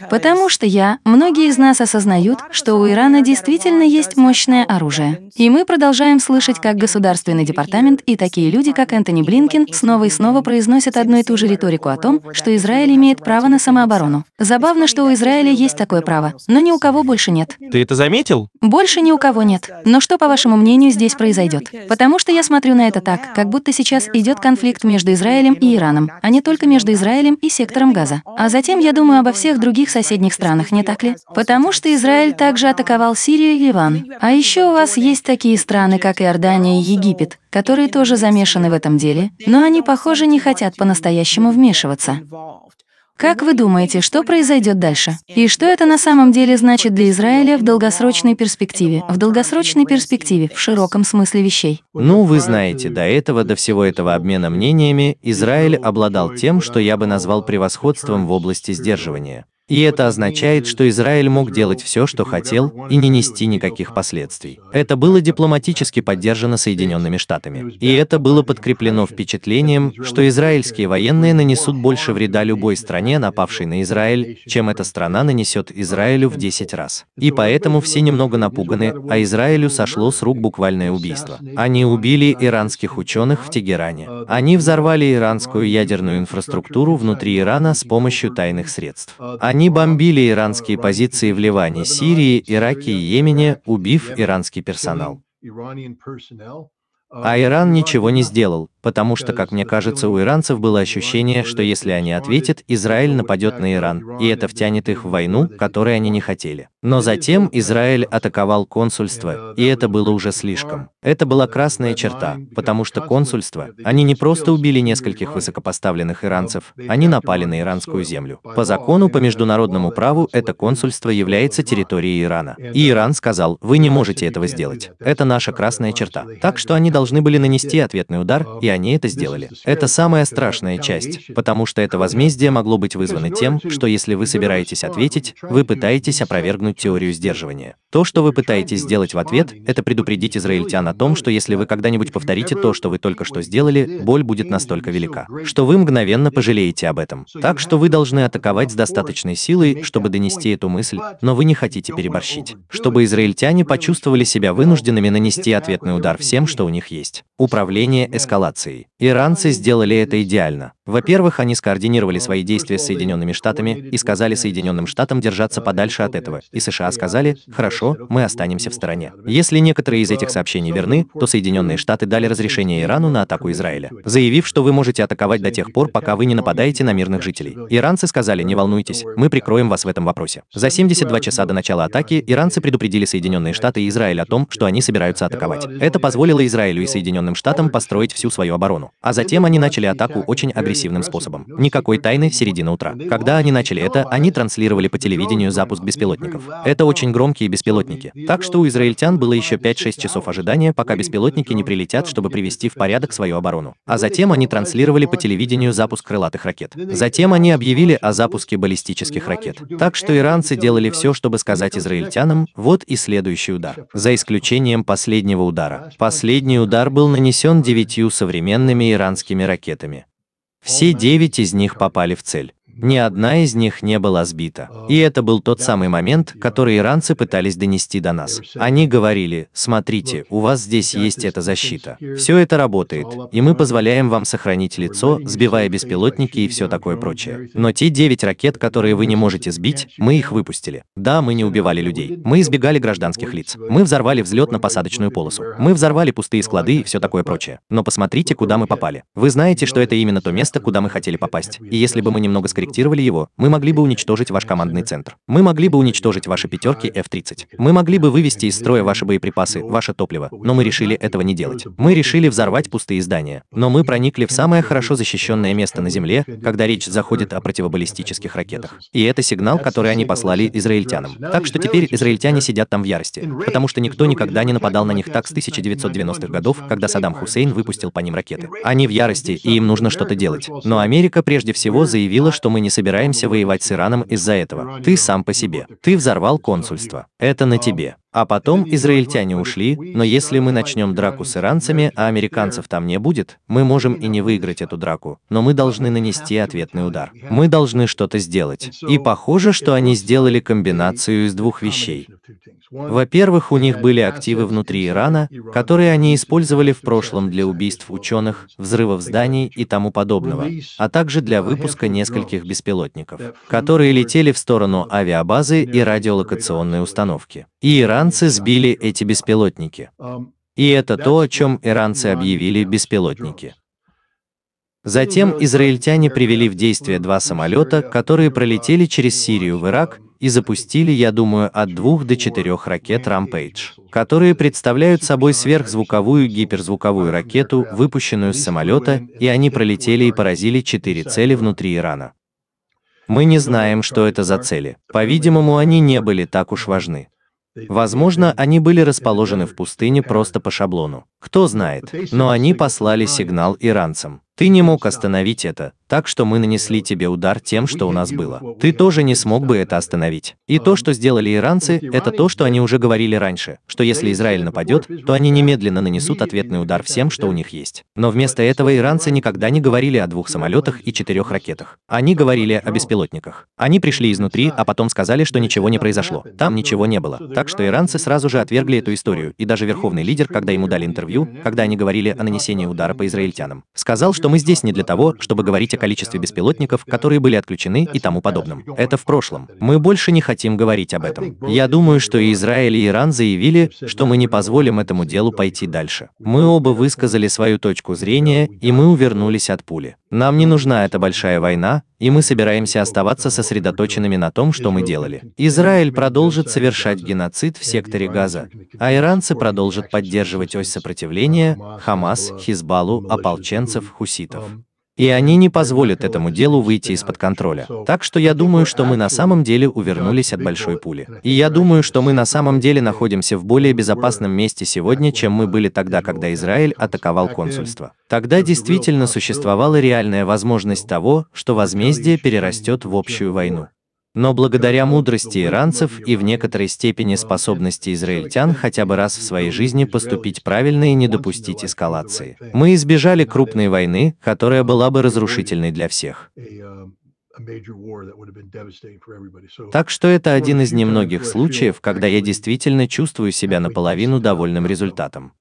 Потому что я, многие из нас осознают, что у Ирана действительно есть мощное оружие. И мы продолжаем слышать, как Государственный департамент и такие люди, как Энтони Блинкин, снова и снова произносят одну и ту же риторику о том, том, что Израиль имеет право на самооборону. Забавно, что у Израиля есть такое право, но ни у кого больше нет. Ты это заметил? Больше ни у кого нет. Но что, по вашему мнению, здесь произойдет? Потому что я смотрю на это так, как будто сейчас идет конфликт между Израилем и Ираном, а не только между Израилем и сектором Газа. А затем я думаю обо всех других соседних странах, не так ли? Потому что Израиль также атаковал Сирию и Ливан. А еще у вас есть такие страны, как Иордания и Египет, которые тоже замешаны в этом деле, но они, похоже, не хотят по-настоящему вмешиваться. Как вы думаете, что произойдет дальше? И что это на самом деле значит для Израиля в долгосрочной перспективе? В долгосрочной перспективе, в широком смысле вещей. Ну, вы знаете, до этого, до всего этого обмена мнениями, Израиль обладал тем, что я бы назвал превосходством в области сдерживания. И это означает, что Израиль мог делать все, что хотел, и не нести никаких последствий. Это было дипломатически поддержано Соединенными Штатами. И это было подкреплено впечатлением, что израильские военные нанесут больше вреда любой стране, напавшей на Израиль, чем эта страна нанесет Израилю в 10 раз. И поэтому все немного напуганы, а Израилю сошло с рук буквальное убийство. Они убили иранских ученых в Тегеране. Они взорвали иранскую ядерную инфраструктуру внутри Ирана с помощью тайных средств. Они они бомбили иранские позиции в Ливане, Сирии, Ираке и Йемене, убив иранский персонал. А Иран ничего не сделал, потому что, как мне кажется, у иранцев было ощущение, что если они ответят, Израиль нападет на Иран, и это втянет их в войну, которой они не хотели. Но затем Израиль атаковал консульство, и это было уже слишком. Это была красная черта, потому что консульство, они не просто убили нескольких высокопоставленных иранцев, они напали на иранскую землю. По закону по международному праву это консульство является территорией Ирана. И Иран сказал, вы не можете этого сделать. Это наша красная черта. Так что они должны были нанести ответный удар, и они это сделали. Это самая страшная часть, потому что это возмездие могло быть вызвано тем, что если вы собираетесь ответить, вы пытаетесь опровергнуть теорию сдерживания. То, что вы пытаетесь сделать в ответ, это предупредить израильтян о том, что если вы когда-нибудь повторите то, что вы только что сделали, боль будет настолько велика, что вы мгновенно пожалеете об этом. Так что вы должны атаковать с достаточной силой, чтобы донести эту мысль, но вы не хотите переборщить. Чтобы израильтяне почувствовали себя вынужденными нанести ответный удар всем, что у них есть. Управление эскалацией. Турцией. Иранцы сделали это идеально. Во-первых, они скоординировали свои действия с Соединенными Штатами и сказали Соединенным Штатам держаться подальше от этого. И США сказали, хорошо, мы останемся в стороне. Если некоторые из этих сообщений верны, то Соединенные Штаты дали разрешение Ирану на атаку Израиля, заявив, что вы можете атаковать до тех пор, пока вы не нападаете на мирных жителей. Иранцы сказали, не волнуйтесь, мы прикроем вас в этом вопросе. За 72 часа до начала атаки иранцы предупредили Соединенные Штаты и Израиль о том, что они собираются атаковать. Это позволило Израилю и Соединенным Штатам построить всю свою оборону. А затем они начали атаку очень агрессивным способом. Никакой тайны, середина утра. Когда они начали это, они транслировали по телевидению запуск беспилотников. Это очень громкие беспилотники. Так что у израильтян было еще 5-6 часов ожидания, пока беспилотники не прилетят, чтобы привести в порядок свою оборону. А затем они транслировали по телевидению запуск крылатых ракет. Затем они объявили о запуске баллистических ракет. Так что иранцы делали все, чтобы сказать израильтянам, вот и следующий удар. За исключением последнего удара. Последний удар был нанесен девятью современными современными иранскими ракетами. Все девять из них попали в цель. Ни одна из них не была сбита. И это был тот самый момент, который иранцы пытались донести до нас. Они говорили, смотрите, у вас здесь есть эта защита. Все это работает, и мы позволяем вам сохранить лицо, сбивая беспилотники и все такое прочее. Но те 9 ракет, которые вы не можете сбить, мы их выпустили. Да, мы не убивали людей. Мы избегали гражданских лиц. Мы взорвали взлетно-посадочную полосу. Мы взорвали пустые склады и все такое прочее. Но посмотрите, куда мы попали. Вы знаете, что это именно то место, куда мы хотели попасть. И если бы мы немного скорее скорректировали его, мы могли бы уничтожить ваш командный центр. Мы могли бы уничтожить ваши пятерки F-30. Мы могли бы вывести из строя ваши боеприпасы, ваше топливо, но мы решили этого не делать. Мы решили взорвать пустые здания. Но мы проникли в самое хорошо защищенное место на Земле, когда речь заходит о противобаллистических ракетах. И это сигнал, который они послали израильтянам. Так что теперь израильтяне сидят там в ярости, потому что никто никогда не нападал на них так с 1990-х годов, когда Саддам Хусейн выпустил по ним ракеты. Они в ярости, и им нужно что-то делать. Но Америка прежде всего заявила, что мы не собираемся воевать с Ираном из-за этого. Ты сам по себе. Ты взорвал консульство. Это на тебе. А потом израильтяне ушли, но если мы начнем драку с иранцами, а американцев там не будет, мы можем и не выиграть эту драку, но мы должны нанести ответный удар. Мы должны что-то сделать. И похоже, что они сделали комбинацию из двух вещей. Во-первых, у них были активы внутри Ирана, которые они использовали в прошлом для убийств ученых, взрывов зданий и тому подобного, а также для выпуска нескольких беспилотников, которые летели в сторону авиабазы и радиолокационной установки. И иранцы сбили эти беспилотники. И это то, о чем иранцы объявили беспилотники. Затем израильтяне привели в действие два самолета, которые пролетели через Сирию в Ирак и запустили, я думаю, от двух до четырех ракет Rampage, которые представляют собой сверхзвуковую гиперзвуковую ракету, выпущенную с самолета, и они пролетели и поразили четыре цели внутри Ирана. Мы не знаем, что это за цели. По-видимому, они не были так уж важны. Возможно, они были расположены в пустыне просто по шаблону. Кто знает, но они послали сигнал иранцам. Ты не мог остановить это, так что мы нанесли тебе удар тем, что у нас было. Ты тоже не смог бы это остановить. И то, что сделали иранцы, это то, что они уже говорили раньше, что если Израиль нападет, то они немедленно нанесут ответный удар всем, что у них есть. Но вместо этого иранцы никогда не говорили о двух самолетах и четырех ракетах. Они говорили о беспилотниках. Они пришли изнутри, а потом сказали, что ничего не произошло. Там ничего не было. Так что иранцы сразу же отвергли эту историю, и даже верховный лидер, когда ему дали интервью, интервью, когда они говорили о нанесении удара по израильтянам, сказал, что мы здесь не для того, чтобы говорить о количестве беспилотников, которые были отключены и тому подобном. Это в прошлом. Мы больше не хотим говорить об этом. Я думаю, что и Израиль, и Иран заявили, что мы не позволим этому делу пойти дальше. Мы оба высказали свою точку зрения, и мы увернулись от пули. Нам не нужна эта большая война, и мы собираемся оставаться сосредоточенными на том, что мы делали. Израиль продолжит совершать геноцид в секторе Газа, а иранцы продолжат поддерживать ось сопротивления, Хамас, Хизбалу, ополченцев, хуситов. И они не позволят этому делу выйти из-под контроля. Так что я думаю, что мы на самом деле увернулись от большой пули. И я думаю, что мы на самом деле находимся в более безопасном месте сегодня, чем мы были тогда, когда Израиль атаковал консульство. Тогда действительно существовала реальная возможность того, что возмездие перерастет в общую войну. Но благодаря мудрости иранцев и в некоторой степени способности израильтян хотя бы раз в своей жизни поступить правильно и не допустить эскалации, мы избежали крупной войны, которая э, была бы разрушительной для всех. Эм, так что это один из немногих случаев, когда я действительно чувствую себя наполовину довольным результатом.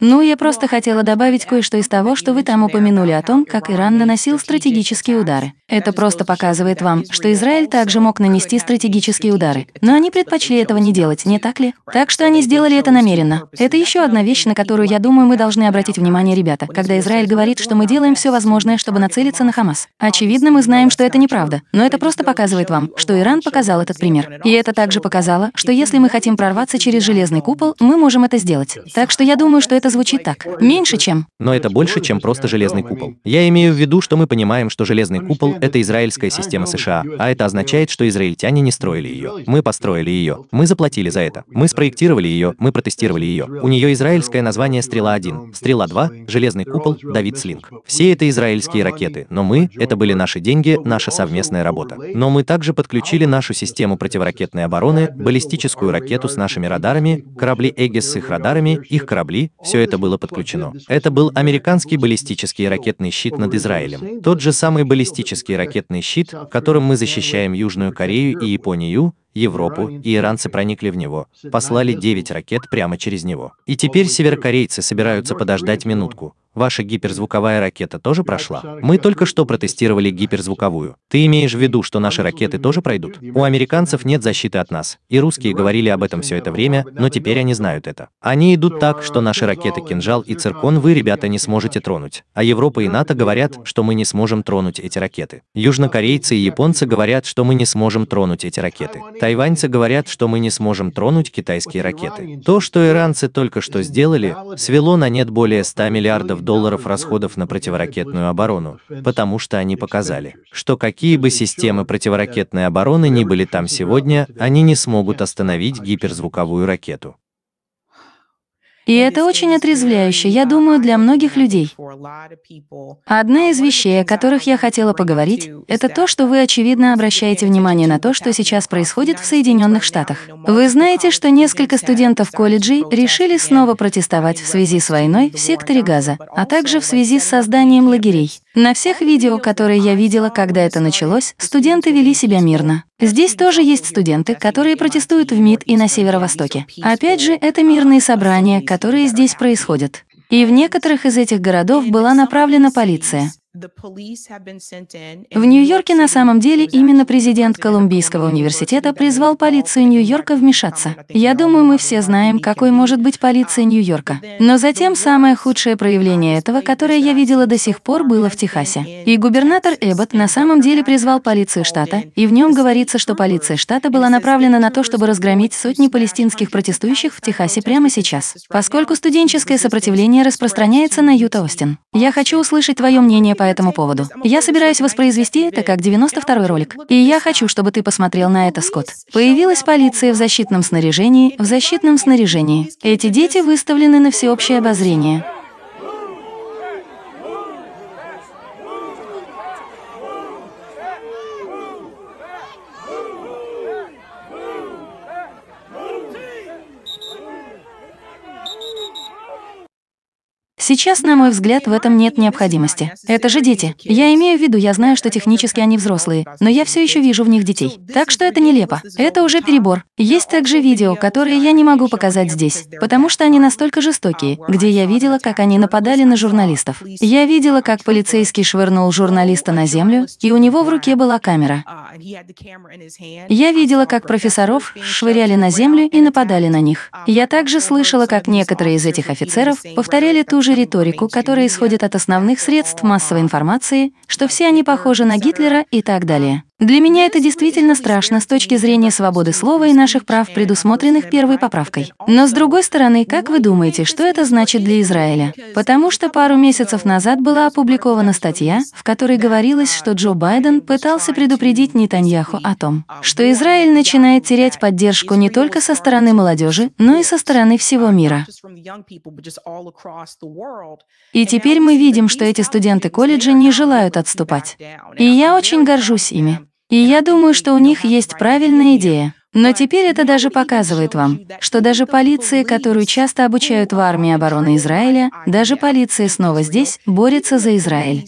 Ну, я просто хотела добавить кое-что из того, что вы там упомянули о том, как Иран наносил стратегические удары. Это просто показывает вам, что Израиль также мог нанести стратегические удары. Но они предпочли этого не делать, не так ли? Так что они сделали это намеренно. Это еще одна вещь, на которую, я думаю, мы должны обратить внимание, ребята, когда Израиль говорит, что мы делаем все возможное, чтобы нацелиться на Хамас. Очевидно, мы знаем, что это неправда. Но это просто показывает вам, что Иран показал этот пример. И это также показало, что если мы хотим прорваться через железный купол, мы можем это сделать. Так что я думаю, что это это звучит так. Меньше чем. Но это больше, чем просто железный купол. Я имею в виду, что мы понимаем, что железный купол — это израильская система США, а это означает, что израильтяне не строили ее. Мы построили ее. Мы заплатили за это. Мы спроектировали ее, мы протестировали ее. У нее израильское название «Стрела-1», «Стрела-2», «Железный купол», «Давид Слинг». Все это израильские ракеты, но мы — это были наши деньги, наша совместная работа. Но мы также подключили нашу систему противоракетной обороны, баллистическую ракету с нашими радарами, корабли Эгис с их радарами, их корабли, все все это было подключено. Это был американский баллистический ракетный щит над Израилем. Тот же самый баллистический ракетный щит, которым мы защищаем Южную Корею и Японию, Европу, и иранцы проникли в него, послали 9 ракет прямо через него. И теперь северокорейцы собираются подождать минутку. Ваша гиперзвуковая ракета тоже прошла? Мы только что протестировали гиперзвуковую. Ты имеешь в виду, что наши ракеты тоже пройдут? У американцев нет защиты от нас, и русские говорили об этом все это время, но теперь они знают это. Они идут так, что наши ракеты «Кинжал» и «Циркон» вы, ребята, не сможете тронуть. А Европа и НАТО говорят, что мы не сможем тронуть эти ракеты. Южнокорейцы и японцы говорят, что мы не сможем тронуть эти ракеты. Тайваньцы говорят, что мы не сможем тронуть китайские ракеты. То, что иранцы только что сделали, свело на нет более 100 миллиардов долларов расходов на противоракетную оборону, потому что они показали, что какие бы системы противоракетной обороны ни были там сегодня, они не смогут остановить гиперзвуковую ракету. И это очень отрезвляюще, я думаю, для многих людей. Одна из вещей, о которых я хотела поговорить, это то, что вы, очевидно, обращаете внимание на то, что сейчас происходит в Соединенных Штатах. Вы знаете, что несколько студентов колледжей решили снова протестовать в связи с войной в секторе Газа, а также в связи с созданием лагерей. На всех видео, которые я видела, когда это началось, студенты вели себя мирно. Здесь тоже есть студенты, которые протестуют в МИД и на Северо-Востоке. Опять же, это мирные собрания, которые здесь происходят. И в некоторых из этих городов была направлена полиция. В Нью-Йорке на самом деле именно президент Колумбийского университета призвал полицию Нью-Йорка вмешаться. Я думаю, мы все знаем, какой может быть полиция um, Нью-Йорка. Но затем самое худшее проявление этого, которое я видела до сих пор, было в Техасе. И губернатор Эббот на самом деле призвал полицию штата, и в нем говорится, что полиция штата была направлена на то, чтобы разгромить сотни палестинских протестующих в Техасе прямо сейчас, поскольку студенческое сопротивление распространяется на Юта Остин. Я хочу услышать твое мнение по по этому поводу. Я собираюсь воспроизвести это как 92-й ролик. И я хочу, чтобы ты посмотрел на это, Скотт. Появилась полиция в защитном снаряжении, в защитном снаряжении. Эти дети выставлены на всеобщее обозрение. Сейчас, на мой взгляд, в этом нет необходимости. Это же дети. Я имею в виду, я знаю, что технически они взрослые, но я все еще вижу в них детей. Так что это нелепо. Это уже перебор. Есть также видео, которые я не могу показать здесь, потому что они настолько жестокие, где я видела, как они нападали на журналистов. Я видела, как полицейский швырнул журналиста на землю, и у него в руке была камера. Я видела, как профессоров швыряли на землю и нападали на них. Я также слышала, как некоторые из этих офицеров повторяли ту же риторику, которая исходит от основных средств массовой информации, что все они похожи на Гитлера и так далее. Для меня это действительно страшно с точки зрения свободы слова и наших прав, предусмотренных первой поправкой. Но с другой стороны, как вы думаете, что это значит для Израиля? Потому что пару месяцев назад была опубликована статья, в которой говорилось, что Джо Байден пытался предупредить Нетаньяху о том, что Израиль начинает терять поддержку не только со стороны молодежи, но и со стороны всего мира. И теперь мы видим, что эти студенты колледжа не желают отступать. И я очень горжусь ими. И я думаю, что у них есть правильная идея. Но теперь это даже показывает вам, что даже полиции, которую часто обучают в армии обороны Израиля, даже полиция снова здесь борется за Израиль.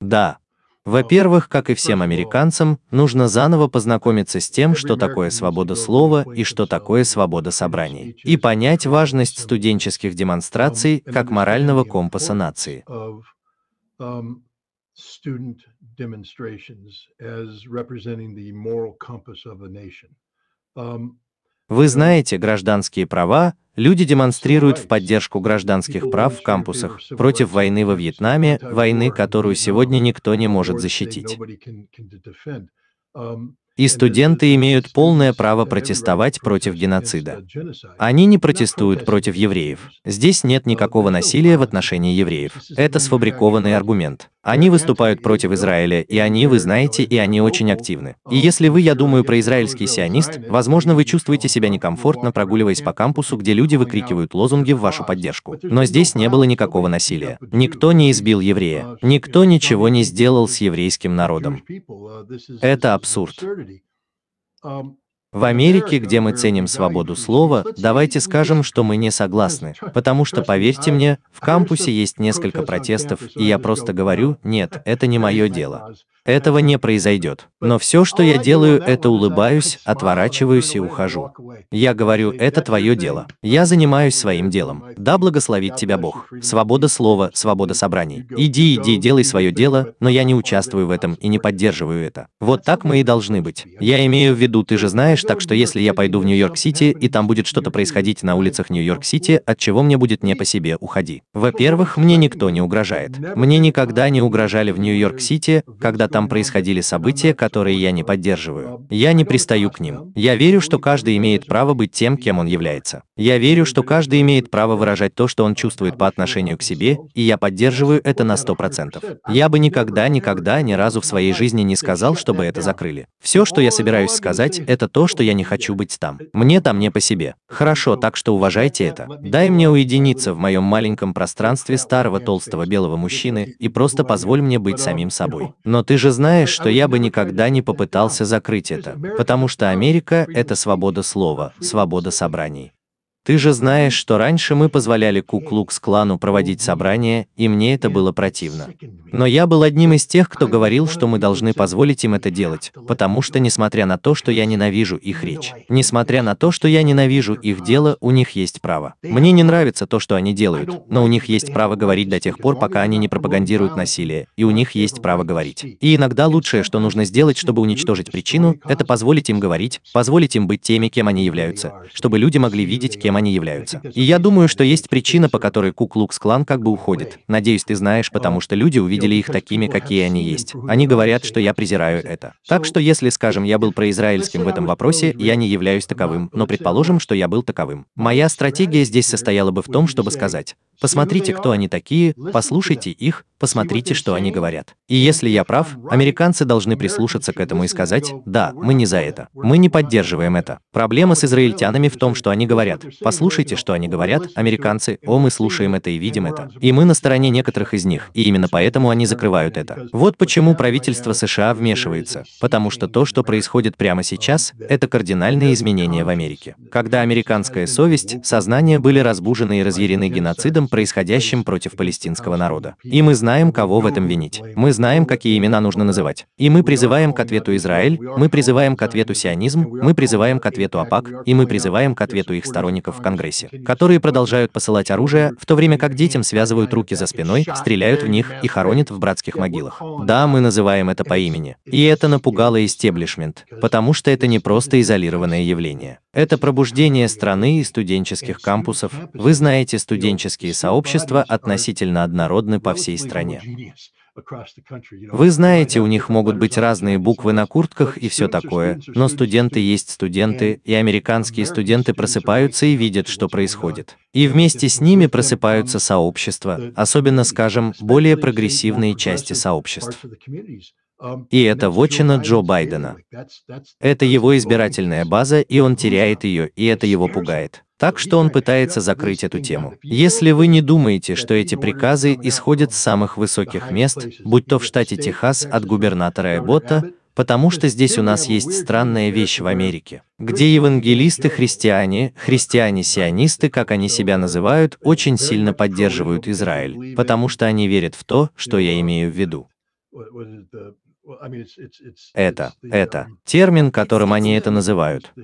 Да. Во-первых, как и всем американцам, нужно заново познакомиться с тем, что такое свобода слова и что такое свобода собраний, и понять важность студенческих демонстраций как морального компаса нации um, student demonstrations as representing the moral compass of a nation. Um, Вы знаете, гражданские права люди демонстрируют в поддержку гражданских прав в кампусах, против войны во Вьетнаме, войны, которую сегодня никто не может защитить. И студенты имеют полное право протестовать против геноцида. Они не протестуют против евреев. Здесь нет никакого насилия в отношении евреев. Это сфабрикованный аргумент. Они выступают против Израиля, и они, вы знаете, и они очень активны. И если вы, я думаю, произраильский сионист, возможно, вы чувствуете себя некомфортно, прогуливаясь по кампусу, где люди выкрикивают лозунги в вашу поддержку. Но здесь не было никакого насилия. Никто не избил еврея. Никто ничего не сделал с еврейским народом. Это абсурд. Um, В Америке, где мы ценим свободу слова, давайте скажем, что мы не согласны, потому что, поверьте мне, в кампусе есть несколько протестов, и я просто говорю, нет, это не мое дело. Этого не произойдет. Но все, что я делаю, это улыбаюсь, отворачиваюсь и ухожу. Я говорю, это твое дело. Я занимаюсь своим делом. Да благословит тебя Бог. Свобода слова, свобода собраний. Иди, иди, делай свое дело, но я не участвую в этом и не поддерживаю это. Вот так мы и должны быть. Я имею в виду, ты же знаешь, понимаешь, так что если я пойду в Нью-Йорк-Сити, и там будет что-то происходить на улицах Нью-Йорк-Сити, от чего мне будет не по себе, уходи. Во-первых, мне никто не угрожает. Мне никогда не угрожали в Нью-Йорк-Сити, когда там происходили события, которые я не поддерживаю. Я не пристаю к ним. Я верю, что каждый имеет право быть тем, кем он является. Я верю, что каждый имеет право выражать то, что он чувствует по отношению к себе, и я поддерживаю это на 100%. Я бы никогда, никогда, ни разу в своей жизни не сказал, чтобы это закрыли. Все, что я собираюсь сказать, это то, что я не хочу быть там. Мне там не по себе. Хорошо, так что уважайте это. Дай мне уединиться в моем маленьком пространстве старого толстого белого мужчины и просто позволь мне быть самим собой. Но ты же знаешь, что я бы никогда не попытался закрыть это, потому что Америка – это свобода слова, свобода собраний. Ты же знаешь, что раньше мы позволяли Куклукс-клану проводить собрания, и мне это было противно. Но я был одним из тех, кто говорил, что мы должны позволить им это делать, потому что, несмотря на то, что я ненавижу их речь, несмотря на то, что я ненавижу их дело, у них есть право. Мне не нравится то, что они делают, но у них есть право говорить до тех пор, пока они не пропагандируют насилие, и у них есть право говорить. И иногда лучшее, что нужно сделать, чтобы уничтожить причину, это позволить им говорить, позволить им быть теми, кем они являются, чтобы люди могли видеть, кем кем они являются. И я думаю, что есть причина, по которой Куклукс-клан как бы уходит. Надеюсь, ты знаешь, потому что люди увидели их такими, какие они есть. Они говорят, что я презираю это. Так что если, скажем, я был произраильским в этом вопросе, я не являюсь таковым, но предположим, что я был таковым. Моя стратегия здесь состояла бы в том, чтобы сказать, посмотрите, кто они такие, послушайте их, посмотрите, что они говорят. И если я прав, американцы должны прислушаться к этому и сказать, да, мы не за это, мы не поддерживаем это. Проблема с израильтянами в том, что они говорят, послушайте, что они говорят, американцы, о, мы слушаем это и видим это. И мы на стороне некоторых из них, и именно поэтому они закрывают это. Вот почему правительство США вмешивается, потому что то, что происходит прямо сейчас, это кардинальные изменения в Америке. Когда американская совесть, сознание были разбужены и разъярены геноцидом, происходящим против палестинского народа. И мы знаем, кого в этом винить. Мы знаем, какие имена нужно называть. И мы призываем к ответу Израиль, мы призываем к ответу сионизм, мы призываем к ответу АПАК, и мы призываем к ответу их сторонников в Конгрессе, которые продолжают посылать оружие, в то время как детям связывают руки за спиной, стреляют в них и хоронят в братских могилах. Да, мы называем это по имени. И это напугало истеблишмент, потому что это не просто изолированное явление. Это пробуждение страны и студенческих кампусов. Вы знаете студенческие сообщества относительно однородны по всей стране. Вы знаете, у них могут быть разные буквы на куртках и все такое, но студенты есть студенты, и американские студенты просыпаются и видят, что происходит. И вместе с ними просыпаются сообщества, особенно, скажем, более прогрессивные части сообществ. Um, и это вотчина Джо Байдена. Это его избирательная база, и он теряет ее, и это его пугает. Так что он пытается закрыть эту тему. Если вы не думаете, что эти приказы исходят с самых высоких мест, будь то в штате Техас от губернатора Эббота, потому что здесь у нас есть странная вещь в Америке, где евангелисты-христиане, христиане-сионисты, как они себя называют, очень сильно поддерживают Израиль, потому что они верят в то, что я имею в виду. Это, это термин, которым они это называют.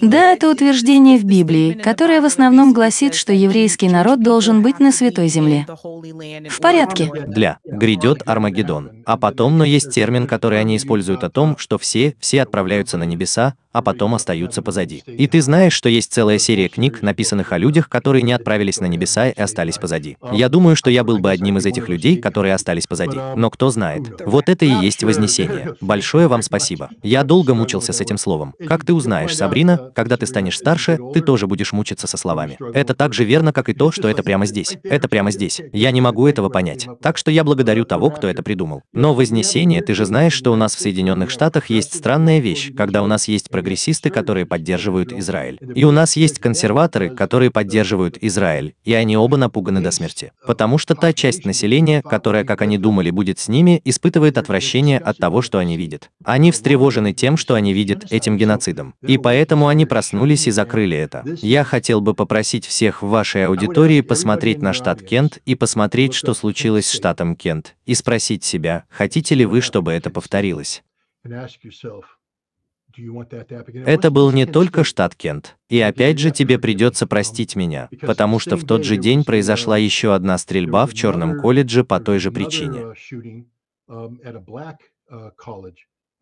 Да, это утверждение в Библии, которое в основном гласит, что еврейский народ должен быть на Святой Земле. В порядке. Для. Грядет Армагеддон. А потом, но есть термин, который они используют о том, что все, все отправляются на небеса, а потом остаются позади. И ты знаешь, что есть целая серия книг, написанных о людях, которые не отправились на небеса и остались позади. Я думаю, что я был бы одним из этих людей, которые остались позади. Но кто знает. Вот это и есть вознесение. Большое вам спасибо. Я долго мучился с этим словом. Как ты узнаешь, Сабрина, когда ты станешь старше, ты тоже будешь мучиться со словами. Это так же верно, как и то, что это прямо здесь. Это прямо здесь. Я не могу этого понять. Так что я благодарю того, кто это придумал. Но Вознесение, ты же знаешь, что у нас в Соединенных Штатах есть странная вещь, когда у нас есть прогрессисты, которые поддерживают Израиль. И у нас есть консерваторы, которые поддерживают Израиль, и они оба напуганы до смерти. Потому что та часть населения, которая, как они думали, будет с ними, испытывает отвращение от того, что они видят. Они встревожены тем, что они видят этим геноцидом. И поэтому они проснулись и закрыли это. Я хотел бы попросить всех в вашей аудитории посмотреть на штат Кент и посмотреть, что случилось с штатом Кент, и спросить себя, хотите ли вы, чтобы это повторилось. Это был не только штат Кент. И опять же тебе придется простить меня, потому что в тот же день произошла еще одна стрельба в черном колледже по той же причине. Uh,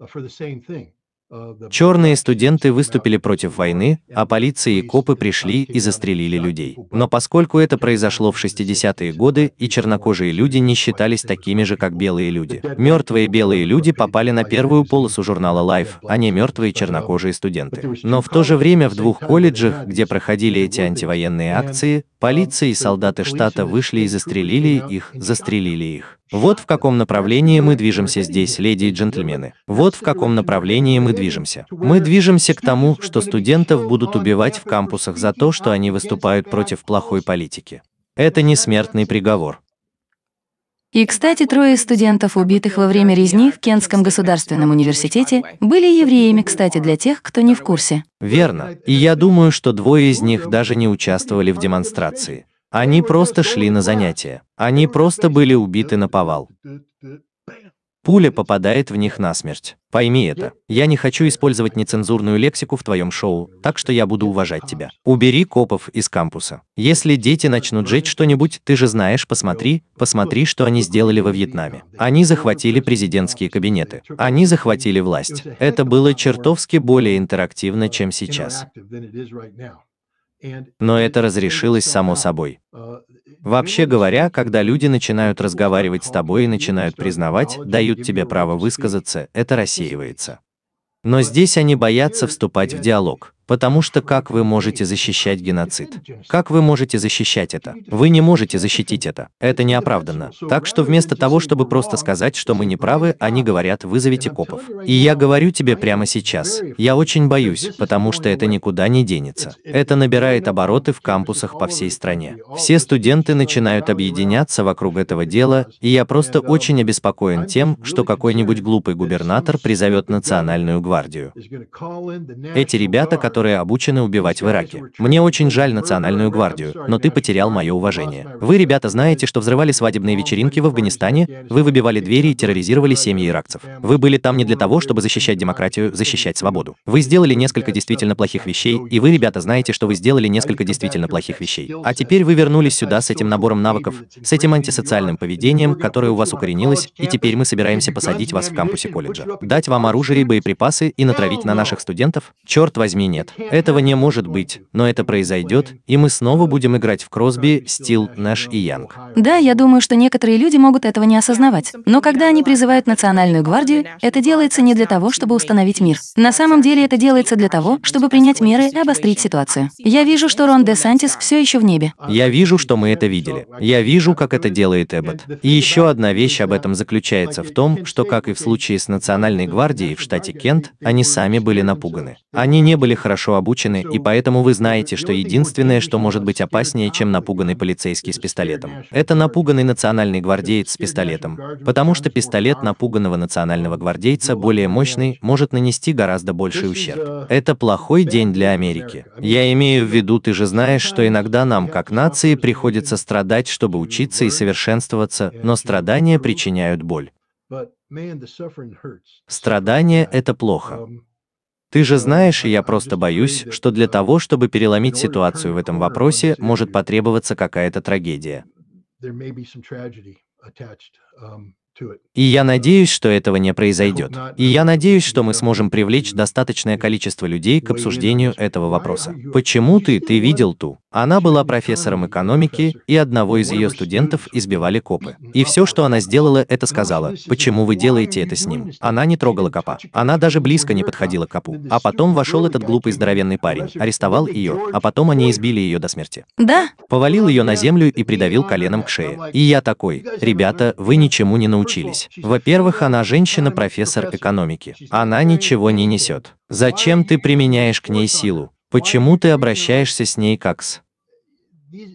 um, а, Черные студенты выступили против войны, а полиция и копы пришли и застрелили людей. Но поскольку это произошло в 60-е годы, и чернокожие люди не считались такими же, как белые люди. Мертвые белые люди попали на первую полосу журнала Life, а не мертвые чернокожие студенты. Но в то же время в двух колледжах, где проходили эти антивоенные акции, полиция и солдаты штата вышли и застрелили их, застрелили их. Вот в каком направлении мы движемся здесь, леди и джентльмены. Вот в каком направлении мы движемся. Мы движемся к тому, что студентов будут убивать в кампусах за то, что они выступают против плохой политики. Это не смертный приговор. И, кстати, трое студентов, убитых во время резни в Кентском государственном университете, были евреями, кстати, для тех, кто не в курсе. Верно. И я думаю, что двое из них даже не участвовали в демонстрации. Они просто шли на занятия. Они просто были убиты на повал. Пуля попадает в них насмерть. Пойми это. Я не хочу использовать нецензурную лексику в твоем шоу, так что я буду уважать тебя. Убери копов из кампуса. Если дети начнут жечь что-нибудь, ты же знаешь, посмотри, посмотри, что они сделали во Вьетнаме. Они захватили президентские кабинеты. Они захватили власть. Это было чертовски более интерактивно, чем сейчас. Но это разрешилось само собой. Вообще говоря, когда люди начинают разговаривать с тобой и начинают признавать, дают тебе право высказаться, это рассеивается. Но здесь они боятся вступать в диалог. Потому что как вы можете защищать геноцид? Как вы можете защищать это? Вы не можете защитить это. Это неоправданно. Так что вместо того, чтобы просто сказать, что мы не правы, они говорят, вызовите копов. И я говорю тебе прямо сейчас, я очень боюсь, потому что это никуда не денется. Это набирает обороты в кампусах по всей стране. Все студенты начинают объединяться вокруг этого дела, и я просто очень обеспокоен тем, что какой-нибудь глупый губернатор призовет национальную гвардию. Эти ребята, которые которые обучены убивать в Ираке. Мне очень жаль Национальную гвардию, но ты потерял мое уважение. Вы, ребята, знаете, что взрывали свадебные вечеринки в Афганистане, вы выбивали двери и терроризировали семьи иракцев. Вы были там не для того, чтобы защищать демократию, защищать свободу. Вы сделали несколько действительно плохих вещей, и вы, ребята, знаете, что вы сделали несколько действительно плохих вещей. А теперь вы вернулись сюда с этим набором навыков, с этим антисоциальным поведением, которое у вас укоренилось, и теперь мы собираемся посадить вас в кампусе колледжа. Дать вам оружие и боеприпасы и натравить на наших студентов? Черт возьми, нет нет. Этого не может быть, но это произойдет, и мы снова будем играть в Кросби, Стил, Наш и Янг. Да, я думаю, что некоторые люди могут этого не осознавать. Но когда они призывают Национальную гвардию, это делается не для того, чтобы установить мир. На самом деле это делается для того, чтобы принять меры и обострить ситуацию. Я вижу, что Рон Де Сантис все еще в небе. Я вижу, что мы это видели. Я вижу, как это делает Эббот. И еще одна вещь об этом заключается в том, что, как и в случае с Национальной гвардией в штате Кент, они сами были напуганы. Они не были хорошо хорошо обучены, и поэтому вы знаете, что единственное, что может быть опаснее, чем напуганный полицейский с пистолетом, это напуганный национальный гвардеец с пистолетом. Потому что пистолет напуганного национального гвардейца более мощный, может нанести гораздо больший ущерб. Это плохой день для Америки. Я имею в виду, ты же знаешь, что иногда нам, как нации, приходится страдать, чтобы учиться и совершенствоваться, но страдания причиняют боль. Страдания это плохо. Ты же знаешь, и я просто боюсь, что для того, чтобы переломить ситуацию в этом вопросе, может потребоваться какая-то трагедия. Um, и я надеюсь, что этого не произойдет. И я надеюсь, что мы сможем привлечь достаточное количество людей к обсуждению этого вопроса. Почему ты, ты видел ту? Она была профессором экономики, и одного из ее студентов избивали копы. И все, что она сделала, это сказала, почему вы делаете это с ним. Она не трогала копа. Она даже близко не подходила к копу. А потом вошел этот глупый здоровенный парень, арестовал ее, а потом они избили ее до смерти. Да. Повалил ее на землю и придавил коленом к шее. И я такой, ребята, вы ничему не научились. Во-первых, она женщина-профессор экономики. Она ничего не несет. Зачем ты применяешь к ней силу? Почему ты обращаешься с ней как с?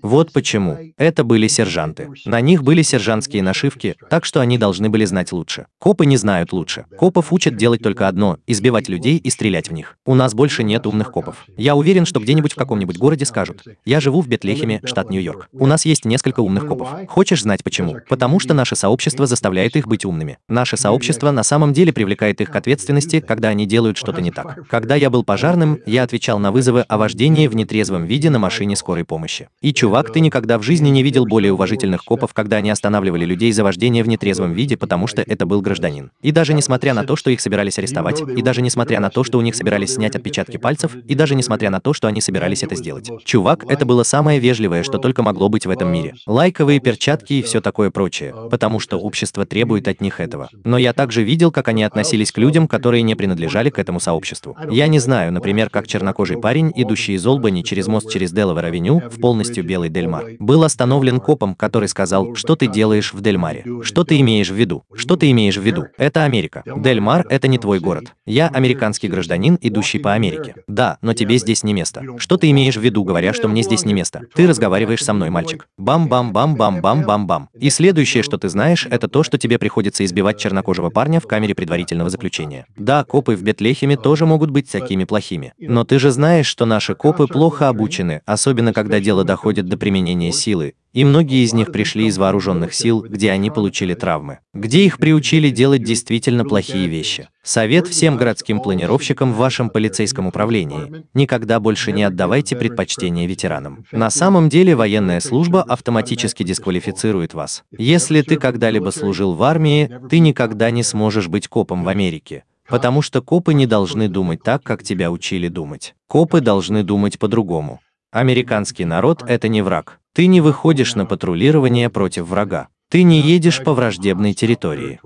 Вот почему. Это были сержанты. На них были сержантские нашивки, так что они должны были знать лучше. Копы не знают лучше. Копов учат делать только одно – избивать людей и стрелять в них. У нас больше нет умных копов. Я уверен, что где-нибудь в каком-нибудь городе скажут. Я живу в Бетлехеме, штат Нью-Йорк. У нас есть несколько умных копов. Хочешь знать почему? Потому что наше сообщество заставляет их быть умными. Наше сообщество на самом деле привлекает их к ответственности, когда они делают что-то не так. Когда я был пожарным, я отвечал на вызовы о вождении в нетрезвом виде на машине скорой помощи. И, чувак, ты никогда в жизни не видел более уважительных копов, когда они останавливали людей за вождение в нетрезвом виде, потому что это был гражданин. И даже несмотря на то, что их собирались арестовать, и даже несмотря на то, что у них собирались снять отпечатки пальцев, и даже несмотря на то, что они собирались это сделать. Чувак, это было самое вежливое, что только могло быть в этом мире. Лайковые перчатки и все такое прочее, потому что общество требует от них этого. Но я также видел, как они относились к людям, которые не принадлежали к этому сообществу. Я не знаю, например, как чернокожий парень, идущий из Олбани через мост через Делавер-авеню, в полностью властью Белой Дельмар, был остановлен копом, который сказал, что ты делаешь в Дельмаре, что ты имеешь в виду, что ты имеешь в виду, это Америка. Дельмар – это не твой город. Я американский гражданин, идущий по Америке. Да, но тебе здесь не место. Что ты имеешь в виду, говоря, что мне здесь не место? Ты разговариваешь со мной, мальчик. Бам-бам-бам-бам-бам-бам-бам. И следующее, что ты знаешь, это то, что тебе приходится избивать чернокожего парня в камере предварительного заключения. Да, копы в Бетлехеме тоже могут быть всякими плохими. Но ты же знаешь, что наши копы плохо обучены, особенно когда дело доходит доходят до применения силы, и многие из них пришли из вооруженных сил, где они получили травмы, где их приучили делать действительно плохие вещи. Совет всем городским планировщикам в вашем полицейском управлении. Никогда больше не отдавайте предпочтение ветеранам. На самом деле военная служба автоматически дисквалифицирует вас. Если ты когда-либо служил в армии, ты никогда не сможешь быть копом в Америке. Потому что копы не должны думать так, как тебя учили думать. Копы должны думать по-другому. Американский народ – это не враг. Ты не выходишь на патрулирование против врага. Ты не едешь по враждебной территории.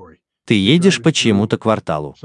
Ты едешь по чьему-то кварталу.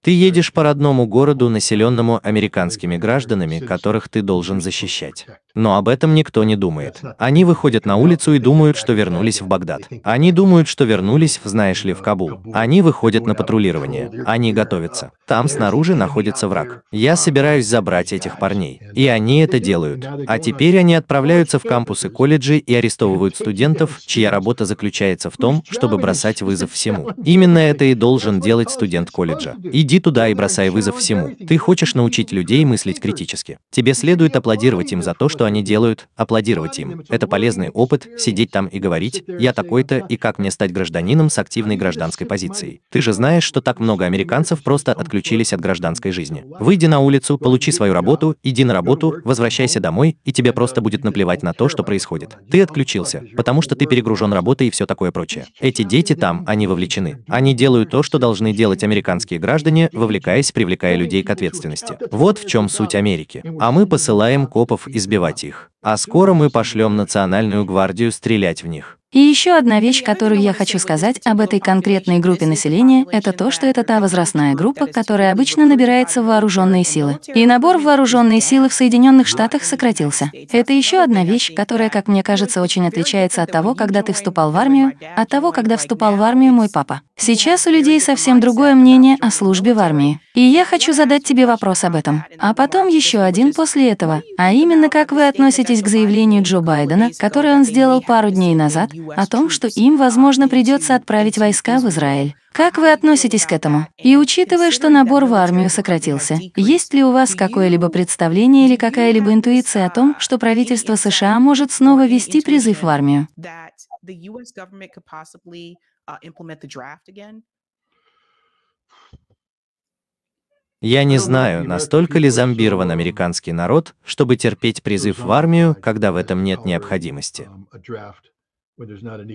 Ты едешь по родному городу, населенному американскими гражданами, которых ты должен защищать. Но об этом никто не думает. Они выходят на улицу и думают, что вернулись в Багдад. Они думают, что вернулись, в, знаешь ли, в Кабул. Они выходят на патрулирование. Они готовятся. Там снаружи находится враг. Я собираюсь забрать этих парней. И они это делают. А теперь они отправляются в кампусы колледжей и арестовывают студентов, чья работа заключается в том, чтобы бросать вызов всему. Именно это и должен делать студент колледжа. И Иди туда и бросай вызов всему. Ты хочешь научить людей мыслить критически. Тебе следует аплодировать им за то, что они делают, аплодировать им. Это полезный опыт, сидеть там и говорить, я такой-то и как мне стать гражданином с активной гражданской позицией. Ты же знаешь, что так много американцев просто отключились от гражданской жизни. Выйди на улицу, получи свою работу, иди на работу, возвращайся домой, и тебе просто будет наплевать на то, что происходит. Ты отключился, потому что ты перегружен работой и все такое прочее. Эти дети там, они вовлечены. Они делают то, что должны делать американские граждане, уровне, вовлекаясь, привлекая людей к ответственности. Вот в чем суть Америки. А мы посылаем копов избивать их. А скоро мы пошлем Национальную гвардию стрелять в них. И еще одна вещь, которую я хочу сказать об этой конкретной группе населения, это то, что это та возрастная группа, которая обычно набирается в вооруженные силы. И набор в вооруженные силы в Соединенных Штатах сократился. Это еще одна вещь, которая, как мне кажется, очень отличается от того, когда ты вступал в армию, от того, когда вступал в армию мой папа. Сейчас у людей совсем другое мнение о службе в армии. И я хочу задать тебе вопрос об этом. А потом еще один после этого, а именно как вы относитесь к заявлению Джо Байдена, которое он сделал пару дней назад, о том, что им, возможно, придется отправить войска в Израиль. Как вы относитесь к этому? И учитывая, что набор в армию сократился, есть ли у вас какое-либо представление или какая-либо интуиция о том, что правительство США может снова вести призыв в армию? Я не знаю, настолько ли зомбирован американский народ, чтобы терпеть призыв в армию, когда в этом нет необходимости.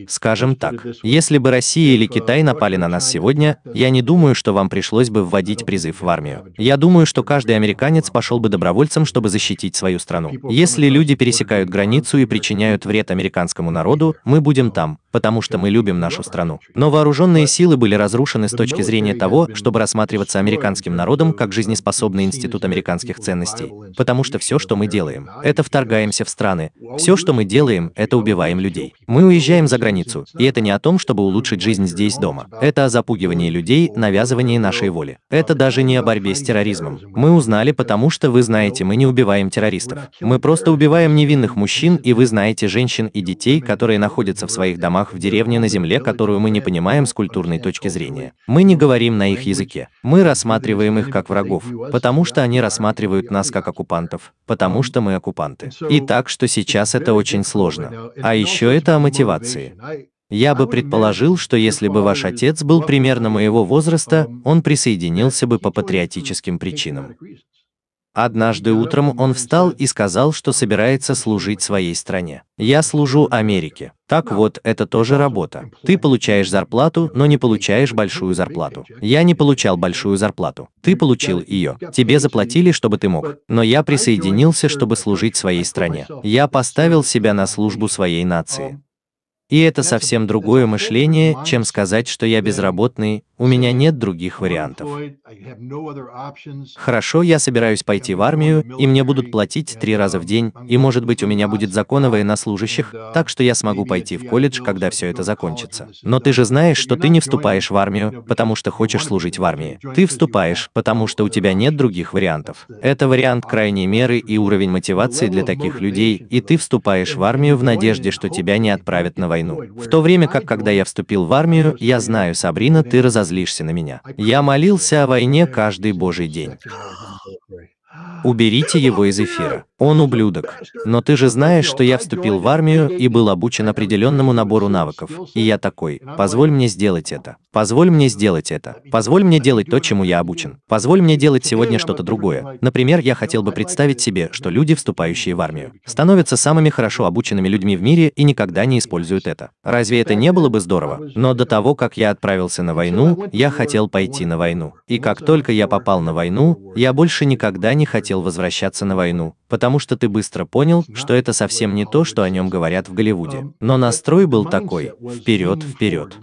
Скажем так, если бы Россия или Китай напали на нас сегодня, я не думаю, что вам пришлось бы вводить призыв в армию. Я думаю, что каждый американец пошел бы добровольцем, чтобы защитить свою страну. Если люди пересекают границу и причиняют вред американскому народу, мы будем там, потому что мы любим нашу страну. Но вооруженные силы были разрушены с точки зрения того, чтобы рассматриваться американским народом как жизнеспособный институт американских ценностей. Потому что все, что мы делаем, это вторгаемся в страны. Все, что мы делаем, это убиваем людей. Мы уезжаем за границу, и это не о том, чтобы улучшить жизнь здесь дома. Это о запугивании людей, навязывании нашей воли. Это даже не о борьбе с терроризмом. Мы узнали, потому что вы знаете, мы не убиваем террористов. Мы просто убиваем невинных мужчин, и вы знаете женщин и детей, которые находятся в своих домах в деревне на земле, которую мы не понимаем с культурной точки зрения. Мы не говорим на их языке. Мы рассматриваем их как врагов, потому что они рассматривают нас как оккупантов, потому что мы оккупанты. И так, что сейчас это очень сложно. А еще это о мотивации мотивации. Я бы предположил, что если бы ваш отец был примерно моего возраста, он присоединился бы по патриотическим причинам. Однажды утром он встал и сказал, что собирается служить своей стране. «Я служу Америке. Так вот, это тоже работа. Ты получаешь зарплату, но не получаешь большую зарплату. Я не получал большую зарплату. Ты получил ее. Тебе заплатили, чтобы ты мог. Но я присоединился, чтобы служить своей стране. Я поставил себя на службу своей нации. И это совсем другое мышление, чем сказать, что я безработный, у меня нет других вариантов. Хорошо, я собираюсь пойти в армию, и мне будут платить три раза в день, и, может быть, у меня будет закон о военнослужащих, так что я смогу пойти в колледж, когда все это закончится. Но ты же знаешь, что ты не вступаешь в армию, потому что хочешь служить в армии. Ты вступаешь, потому что у тебя нет других вариантов. Это вариант крайней меры и уровень мотивации для таких людей, и ты вступаешь в армию в надежде, что тебя не отправят на войну. В то время как, когда я вступил в армию, я знаю, Сабрина, ты разозлилась злишься на меня. Я молился о войне каждый божий день. Уберите его из эфира. Он ублюдок. Но ты же знаешь, что я вступил в армию и был обучен определенному набору навыков. И я такой, позволь мне сделать это. Позволь мне сделать это. Позволь мне делать то, чему я обучен. Позволь мне делать сегодня что-то другое. Например, я хотел бы представить себе, что люди, вступающие в армию, становятся самыми хорошо обученными людьми в мире и никогда не используют это. Разве это не было бы здорово? Но до того, как я отправился на войну, я хотел пойти на войну. И как только я попал на войну, я больше никогда не не хотел возвращаться на войну, потому что ты быстро понял, что это совсем не то, что о нем говорят в Голливуде. Но настрой был такой – вперед, вперед.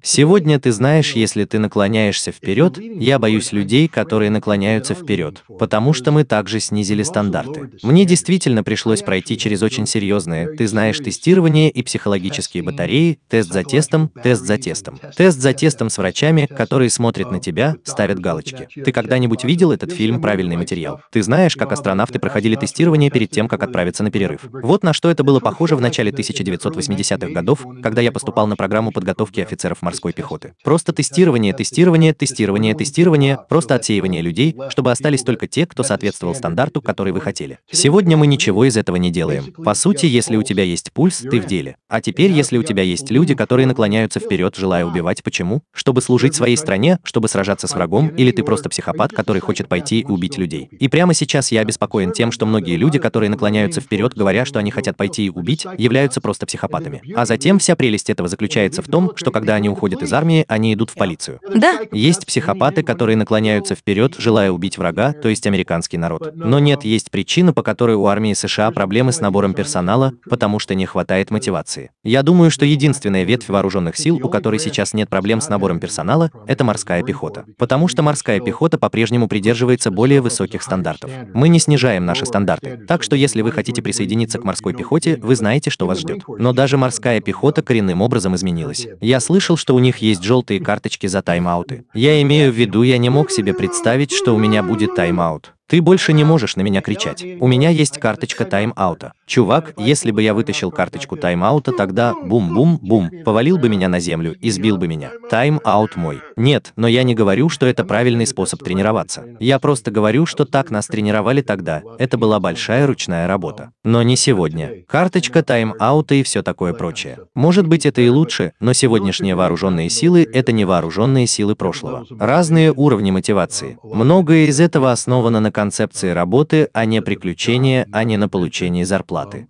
Сегодня ты знаешь, если ты наклоняешься вперед, я боюсь людей, которые наклоняются вперед, потому что мы также снизили стандарты. Мне действительно пришлось пройти через очень серьезные, ты знаешь, тестирование и психологические батареи, тест за тестом, тест за тестом. Тест за тестом с врачами, которые смотрят на тебя, ставят галочки. Ты когда-нибудь видел этот фильм «Правильный материал»? Ты знаешь, как астронавты проходили тестирование перед тем, как отправиться на перерыв. Вот на что это было похоже в начале 1980-х годов, когда я поступал на программу подготовки офицеров морской пехоты. Просто тестирование, тестирование, тестирование, тестирование, просто отсеивание людей, чтобы остались только те, кто соответствовал стандарту, который вы хотели. Сегодня мы ничего из этого не делаем. По сути, если у тебя есть пульс, ты в деле. А теперь, если у тебя есть люди, которые наклоняются вперед, желая убивать, почему? Чтобы служить своей стране, чтобы сражаться с врагом, или ты просто психопат, который хочет пойти и убить людей. И прямо сейчас я обеспокоен тем, что многие люди, которые наклоняются вперед, говоря, что они хотят пойти и убить, являются просто психопатами. А затем вся прелесть этого заключается в том, что когда они уходят уходят из армии, они идут в полицию. Да. Есть психопаты, которые наклоняются вперед, желая убить врага, то есть американский народ. Но нет, есть причина, по которой у армии США проблемы с набором персонала, потому что не хватает мотивации. Я думаю, что единственная ветвь вооруженных сил, у которой сейчас нет проблем с набором персонала, это морская пехота. Потому что морская пехота по-прежнему придерживается более высоких стандартов. Мы не снижаем наши стандарты. Так что если вы хотите присоединиться к морской пехоте, вы знаете, что вас ждет. Но даже морская пехота коренным образом изменилась. Я слышал, что что у них есть желтые карточки за тайм-ауты. Я имею в виду, я не мог себе представить, что у меня будет тайм-аут. Ты больше не можешь на меня кричать. У меня есть карточка тайм-аута. Чувак, если бы я вытащил карточку тайм-аута, тогда бум-бум-бум, повалил бы меня на землю и сбил бы меня. Тайм-аут мой. Нет, но я не говорю, что это правильный способ тренироваться. Я просто говорю, что так нас тренировали тогда. Это была большая ручная работа. Но не сегодня. Карточка тайм-аута и все такое прочее. Может быть, это и лучше, но сегодняшние вооруженные силы — это не вооруженные силы прошлого. Разные уровни мотивации. Многое из этого основано на концепции работы, а не приключения, а не на получении зарплаты.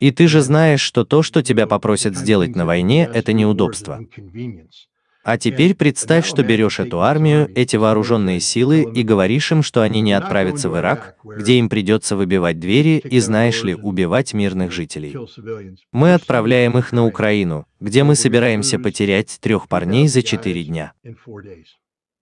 И ты же знаешь, что то, что тебя попросят сделать на войне, это неудобство. А теперь представь, что берешь эту армию, эти вооруженные силы, и говоришь им, что они не отправятся в Ирак, где им придется выбивать двери и, знаешь ли, убивать мирных жителей. Мы отправляем их на Украину, где мы собираемся потерять трех парней за четыре дня.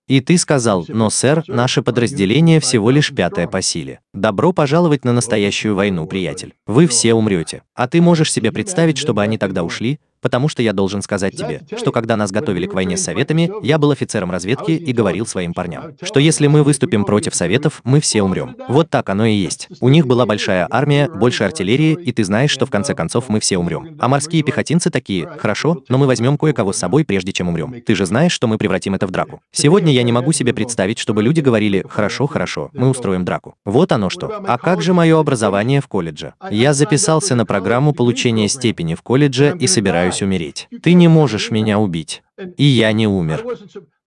И ты сказал, но, сэр, наше подразделение всего лишь пятое по силе. Добро пожаловать на настоящую войну, приятель. Вы все умрете. А ты можешь себе представить, чтобы они тогда ушли? Потому что я должен сказать тебе, что когда нас готовили к войне с Советами, я был офицером разведки и говорил своим парням, что если мы выступим против Советов, мы все умрем. Вот так оно и есть. У них была большая армия, больше артиллерии, и ты знаешь, что в конце концов мы все умрем. А морские пехотинцы такие, хорошо, но мы возьмем кое-кого с собой, прежде чем умрем. Ты же знаешь, что мы превратим это в драку. Сегодня я не могу себе представить, чтобы люди говорили, хорошо, хорошо, мы устроим драку. Вот оно что. А как же мое образование в колледже? Я записался на программу получения степени в колледже и собираюсь пришлось умереть. Ты не можешь меня убить. И я не умер.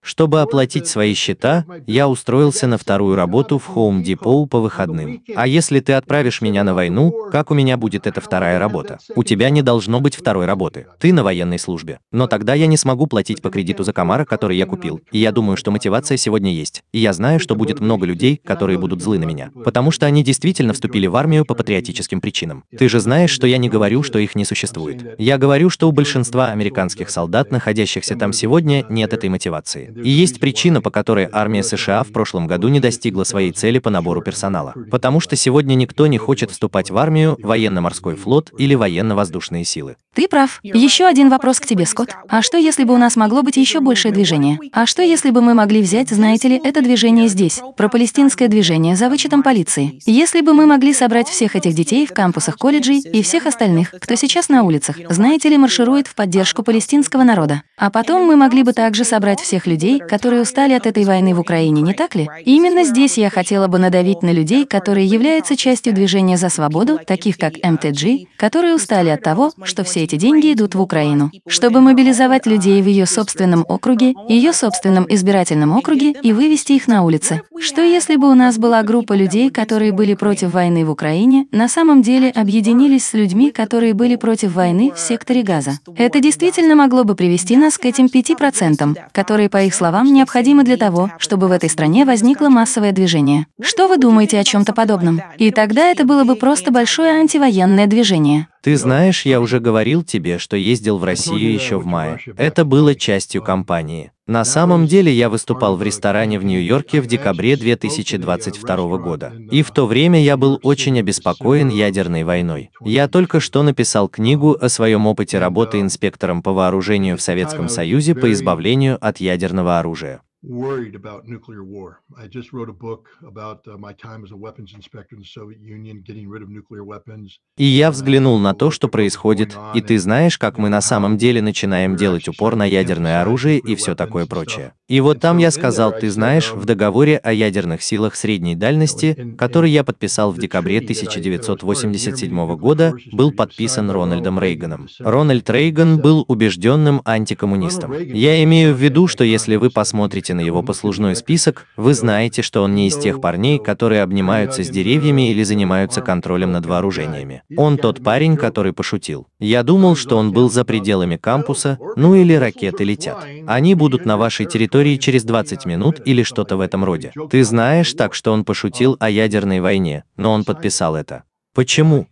Чтобы оплатить свои счета, я устроился на вторую работу в Home Depot по выходным. А если ты отправишь меня на войну, как у меня будет эта вторая работа? У тебя не должно быть второй работы. Ты на военной службе. Но тогда я не смогу платить по кредиту за комара, который я купил. И я думаю, что мотивация сегодня есть. И я знаю, что будет много людей, которые будут злы на меня. Потому что они действительно вступили в армию по патриотическим причинам. Ты же знаешь, что я не говорю, что их не существует. Я говорю, что у большинства американских солдат, находящихся там сегодня, нет этой мотивации. И есть причина, по которой армия США в прошлом году не достигла своей цели по набору персонала. Потому что сегодня никто не хочет вступать в армию, военно-морской флот или военно-воздушные силы. Ты прав. Еще один вопрос к тебе, Скотт. А что, если бы у нас могло быть еще большее движение? А что, если бы мы могли взять, знаете ли, это движение здесь, про палестинское движение за вычетом полиции? Если бы мы могли собрать всех этих детей в кампусах колледжей и всех остальных, кто сейчас на улицах, знаете ли, марширует в поддержку палестинского народа. А потом мы могли бы также собрать всех людей, людей, которые устали от этой войны в Украине, не так ли? И именно здесь я хотела бы надавить на людей, которые являются частью движения за свободу, таких как МТГ, которые устали от того, что все эти деньги идут в Украину, чтобы мобилизовать людей в ее собственном округе, ее собственном избирательном округе и вывести их на улицы. Что если бы у нас была группа людей, которые были против войны в Украине, на самом деле объединились с людьми, которые были против войны в секторе Газа? Это действительно могло бы привести нас к этим 5%, которые, по их их словам, необходимы для того, чтобы в этой стране возникло массовое движение. Что вы думаете о чем-то подобном? И тогда это было бы просто большое антивоенное движение. Ты знаешь, я уже говорил тебе, что ездил в Россию еще в мае. Это было частью кампании. На самом деле я выступал в ресторане в Нью-Йорке в декабре 2022 года. И в то время я был очень обеспокоен ядерной войной. Я только что написал книгу о своем опыте работы инспектором по вооружению в Советском Союзе по избавлению от ядерного оружия worried about nuclear war. I just wrote a book about uh, my time as a weapons inspector in the Soviet Union, getting rid of nuclear weapons. И я взглянул на то, что происходит, и ты знаешь, как мы на самом деле начинаем делать упор на ядерное оружие и все такое прочее. И вот там я сказал, ты знаешь, в договоре о ядерных силах средней дальности, который я подписал в декабре 1987 года, был подписан Рональдом Рейганом. Рональд Рейган был убежденным антикоммунистом. Я имею в виду, что если вы посмотрите смотрите на его послужной список, вы знаете, что он не из тех парней, которые обнимаются с деревьями или занимаются контролем над вооружениями. Он тот парень, который пошутил. Я думал, что он был за пределами кампуса, ну или ракеты летят. Они будут на вашей территории через 20 минут или что-то в этом роде. Ты знаешь так, что он пошутил о ядерной войне, но он подписал это. Почему?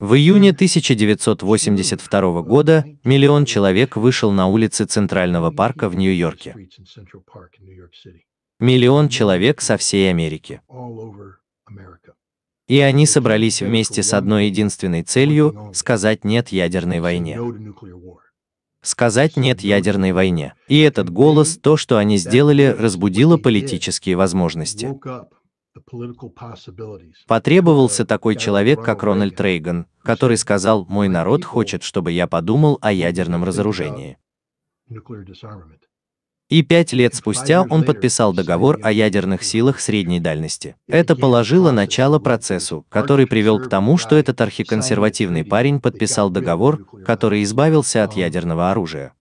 В июне 1982 года миллион человек вышел на улицы Центрального парка в Нью-Йорке. Миллион человек со всей Америки. И они собрались вместе с одной единственной целью – сказать «нет» ядерной войне. Сказать «нет» ядерной войне. И этот голос, то, что они сделали, разбудило политические возможности. Потребовался такой человек, как Рональд Рейган, который сказал, мой народ хочет, чтобы я подумал о ядерном разоружении. И пять лет спустя он подписал договор о ядерных силах средней дальности. Это положило начало процессу, который привел к тому, что этот архиконсервативный парень подписал договор, который избавился от um, ядерного оружия.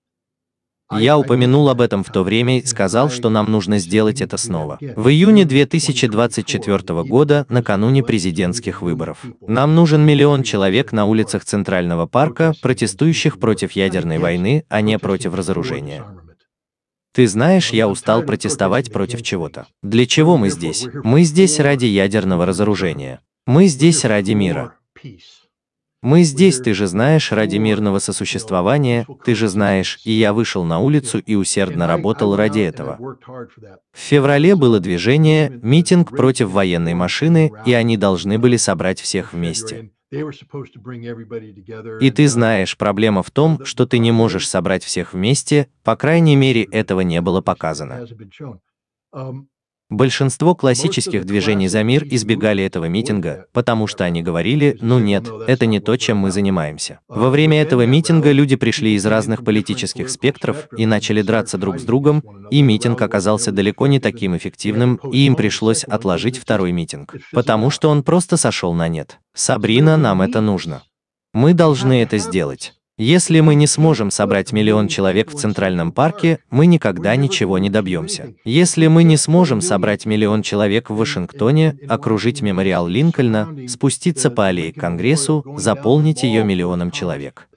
Я упомянул об этом в то время и сказал, что нам нужно сделать это снова. В июне 2024 года, накануне президентских выборов. Нам нужен миллион человек на улицах Центрального парка, протестующих против ядерной войны, а не против разоружения. Ты знаешь, я устал протестовать против чего-то. Для чего мы здесь? Мы здесь ради ядерного разоружения. Мы здесь ради мира. Мы здесь, ты же знаешь, ради мирного сосуществования, ты же знаешь, и я вышел на улицу и усердно работал ради этого. В феврале было движение, митинг против военной машины, и они должны были собрать всех вместе. И ты знаешь, проблема в том, что ты не можешь собрать всех вместе, по крайней мере, этого не было показано. Большинство классических движений за мир избегали этого митинга, потому что они говорили, ну нет, это не то, чем мы занимаемся. А Во время этого митинга люди пришли из разных политических спектров и начали драться друг с другом, и митинг оказался далеко не таким эффективным, и им пришлось отложить второй митинг, потому что он просто сошел на нет. Сабрина, нам это нужно. Мы должны это сделать. Если мы не сможем собрать миллион человек в Центральном парке, мы никогда ничего не добьемся. Если мы не сможем собрать миллион человек в Вашингтоне, окружить мемориал Линкольна, спуститься по аллее к Конгрессу, заполнить ее миллионом человек.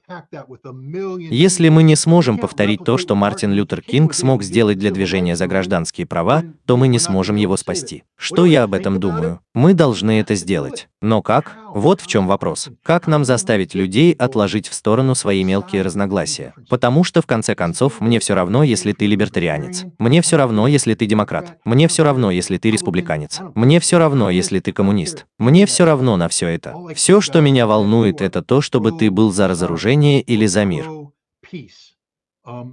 Если мы не сможем повторить то, что Мартин Лютер Кинг смог сделать для движения за гражданские права, то мы не сможем его спасти. Что я об этом думаю? Мы должны это сделать. Но как? Вот в чем вопрос. Как нам заставить людей отложить в сторону свои мелкие разногласия? Потому что, в конце концов, мне все равно, если ты либертарианец. Мне все равно, если ты демократ. Мне все равно, если ты республиканец. Мне все равно, если ты коммунист. Мне все равно на все это. Все, что меня волнует, это то, чтобы ты был за разоружение или за мир.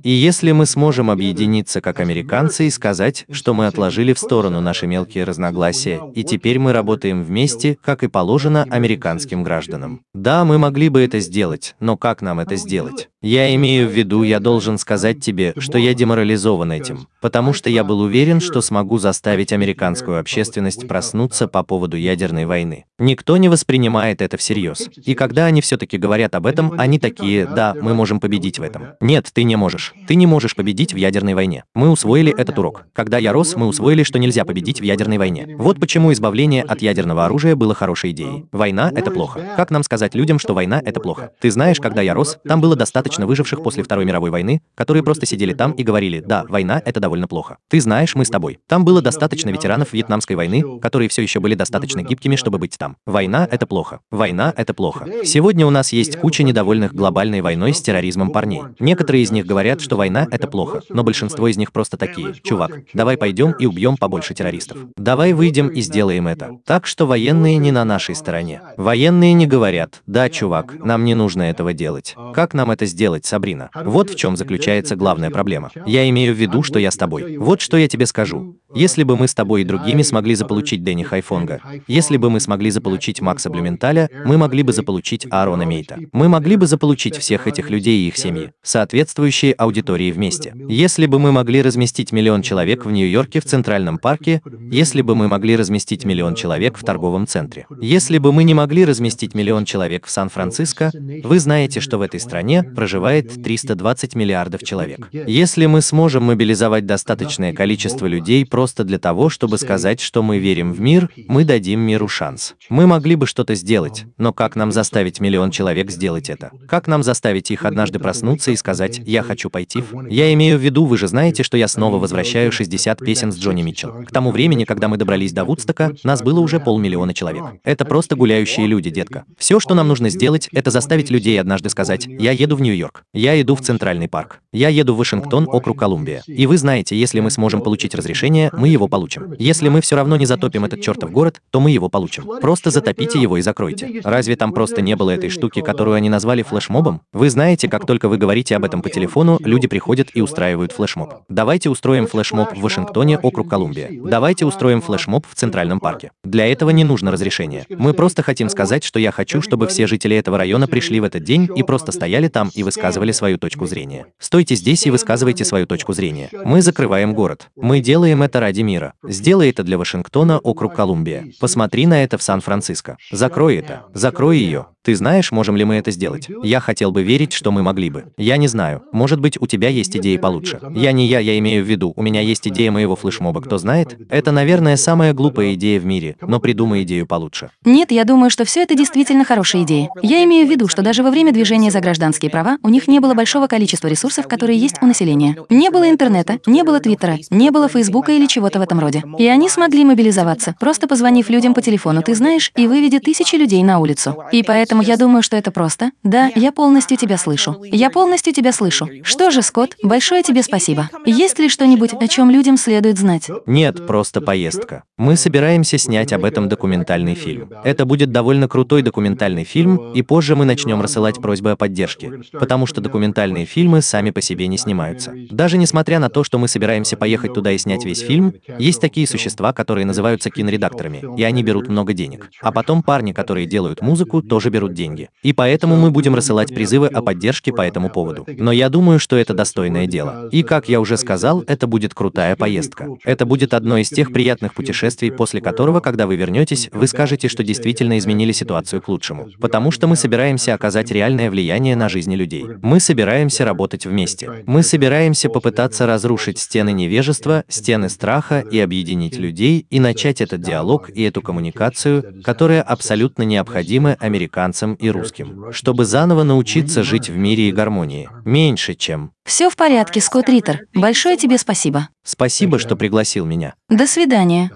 И если мы сможем объединиться как американцы и сказать, что мы отложили в сторону наши мелкие разногласия, и теперь мы работаем вместе, как и положено американским гражданам. Да, мы могли бы это сделать, но как нам это сделать? Я имею в виду, я должен сказать тебе, что я деморализован этим, потому что я был уверен, что смогу заставить американскую э, общественность проснуться по поводу ядерной войны. Никто не воспринимает это всерьез. И когда они все-таки говорят об этом, они такие, да, мы можем победить в этом. Нет, ты не можешь поможешь. Ты не можешь победить в ядерной войне. Мы усвоили этот урок. Когда я рос, мы усвоили, что нельзя победить в ядерной войне. Вот почему избавление от ядерного оружия было хорошей идеей. Война — это плохо. Как нам сказать людям, что война — это плохо? Ты знаешь, когда я рос, там было достаточно выживших после Второй мировой войны, которые просто сидели там и говорили, да, война — это довольно плохо. Ты знаешь, мы с тобой. Там было достаточно ветеранов Вьетнамской войны, которые все еще были достаточно гибкими, чтобы быть там. Война — это плохо. Война — это плохо. Сегодня у нас есть куча недовольных глобальной войной с терроризмом парней. Некоторые из них говорят, что война — это плохо, но большинство из них просто такие. Чувак, давай пойдем и убьем побольше террористов. Давай выйдем и сделаем это. Так что военные не на нашей стороне. Военные не говорят, да, чувак, нам не нужно этого делать. Как нам это сделать, Сабрина? Вот в чем заключается главная проблема. Я имею в виду, что я с тобой. Вот что я тебе скажу. Если бы мы с тобой и другими смогли заполучить Дэнни Хайфонга, если бы мы смогли заполучить Макса Блюменталя, мы могли бы заполучить Аарона Мейта. Мы могли бы заполучить всех этих людей и их семьи. Соответствующие общие аудитории вместе. Если бы мы могли разместить миллион человек в Нью-Йорке в Центральном парке, если бы мы могли разместить миллион человек в торговом центре, если бы мы не могли разместить миллион человек в Сан-Франциско, вы знаете, что в этой стране проживает 320 миллиардов человек. Если мы сможем мобилизовать достаточное количество людей просто для того, чтобы сказать, что мы верим в мир, мы дадим миру шанс. Мы могли бы что-то сделать, но как нам заставить миллион человек сделать это? Как нам заставить их однажды проснуться и сказать «я хочу хочу пойти в... Я имею в виду, вы же знаете, что я снова возвращаю 60 песен с Джонни Митчелл. К тому времени, когда мы добрались до Вудстока, нас было уже полмиллиона человек. Это просто гуляющие люди, детка. Все, что нам нужно сделать, это заставить людей однажды сказать, я еду в Нью-Йорк, я иду в Центральный парк, я еду в Вашингтон, округ Колумбия. И вы знаете, если мы сможем получить разрешение, мы его получим. Если мы все равно не затопим этот чертов город, то мы его получим. Просто затопите его и закройте. Разве там просто не было этой штуки, которую они назвали флешмобом? Вы знаете, как только вы говорите об этом по телефону, телефону люди приходят и устраивают флешмоб. Давайте устроим флешмоб в Вашингтоне, округ Колумбия. Давайте устроим флешмоб в Центральном парке. Для этого не нужно разрешение. Мы просто хотим сказать, что я хочу, чтобы все жители этого района пришли в этот день и просто стояли там и высказывали свою точку зрения. Стойте здесь и высказывайте свою точку зрения. Мы закрываем город. Мы делаем это ради мира. Сделай это для Вашингтона, округ Колумбия. Посмотри на это в Сан-Франциско. Закрой это. Закрой ее. Ты знаешь, можем ли мы это сделать? Я хотел бы верить, что мы могли бы. Я не знаю. Может быть, у тебя есть идеи получше. Я не я, я имею в виду, у меня есть идея моего флешмоба, кто знает? Это, наверное, самая глупая идея в мире, но придумай идею получше. Нет, я думаю, что все это действительно хорошая идея. Я имею в виду, что даже во время движения за гражданские права у них не было большого количества ресурсов, которые есть у населения. Не было интернета, не было твиттера, не было фейсбука или чего-то в этом роде. И они смогли мобилизоваться, просто позвонив людям по телефону, ты знаешь, и выведя тысячи людей на улицу. И поэтому Поэтому я думаю, что это просто. Да, я полностью тебя слышу. Я полностью тебя слышу. Что же, Скотт, большое тебе спасибо. Есть ли что-нибудь, о чем людям следует знать? Нет, просто поездка. Мы собираемся снять об этом документальный фильм. Это будет довольно крутой документальный фильм, и позже мы начнем рассылать просьбы о поддержке, потому что документальные фильмы сами по себе не снимаются. Даже несмотря на то, что мы собираемся поехать туда и снять весь фильм, есть такие существа, которые называются киноредакторами, и они берут много денег. А потом парни, которые делают музыку, тоже берут соберут деньги. И поэтому мы будем рассылать призывы о поддержке по этому поводу. Но я думаю, что это достойное дело. И как я уже сказал, это будет крутая поездка. Это будет одно из тех приятных путешествий, после которого, когда вы вернетесь, вы скажете, что действительно изменили ситуацию к лучшему. Потому что мы собираемся оказать реальное влияние на жизни людей. Мы собираемся работать вместе. Мы собираемся попытаться разрушить стены невежества, стены страха и объединить людей и начать этот диалог и эту коммуникацию, которая абсолютно необходима американцам американцам и русским, чтобы заново научиться жить в мире и гармонии. Меньше чем. Все в порядке, Скотт Риттер. Большое тебе спасибо. Спасибо, что пригласил меня. До свидания.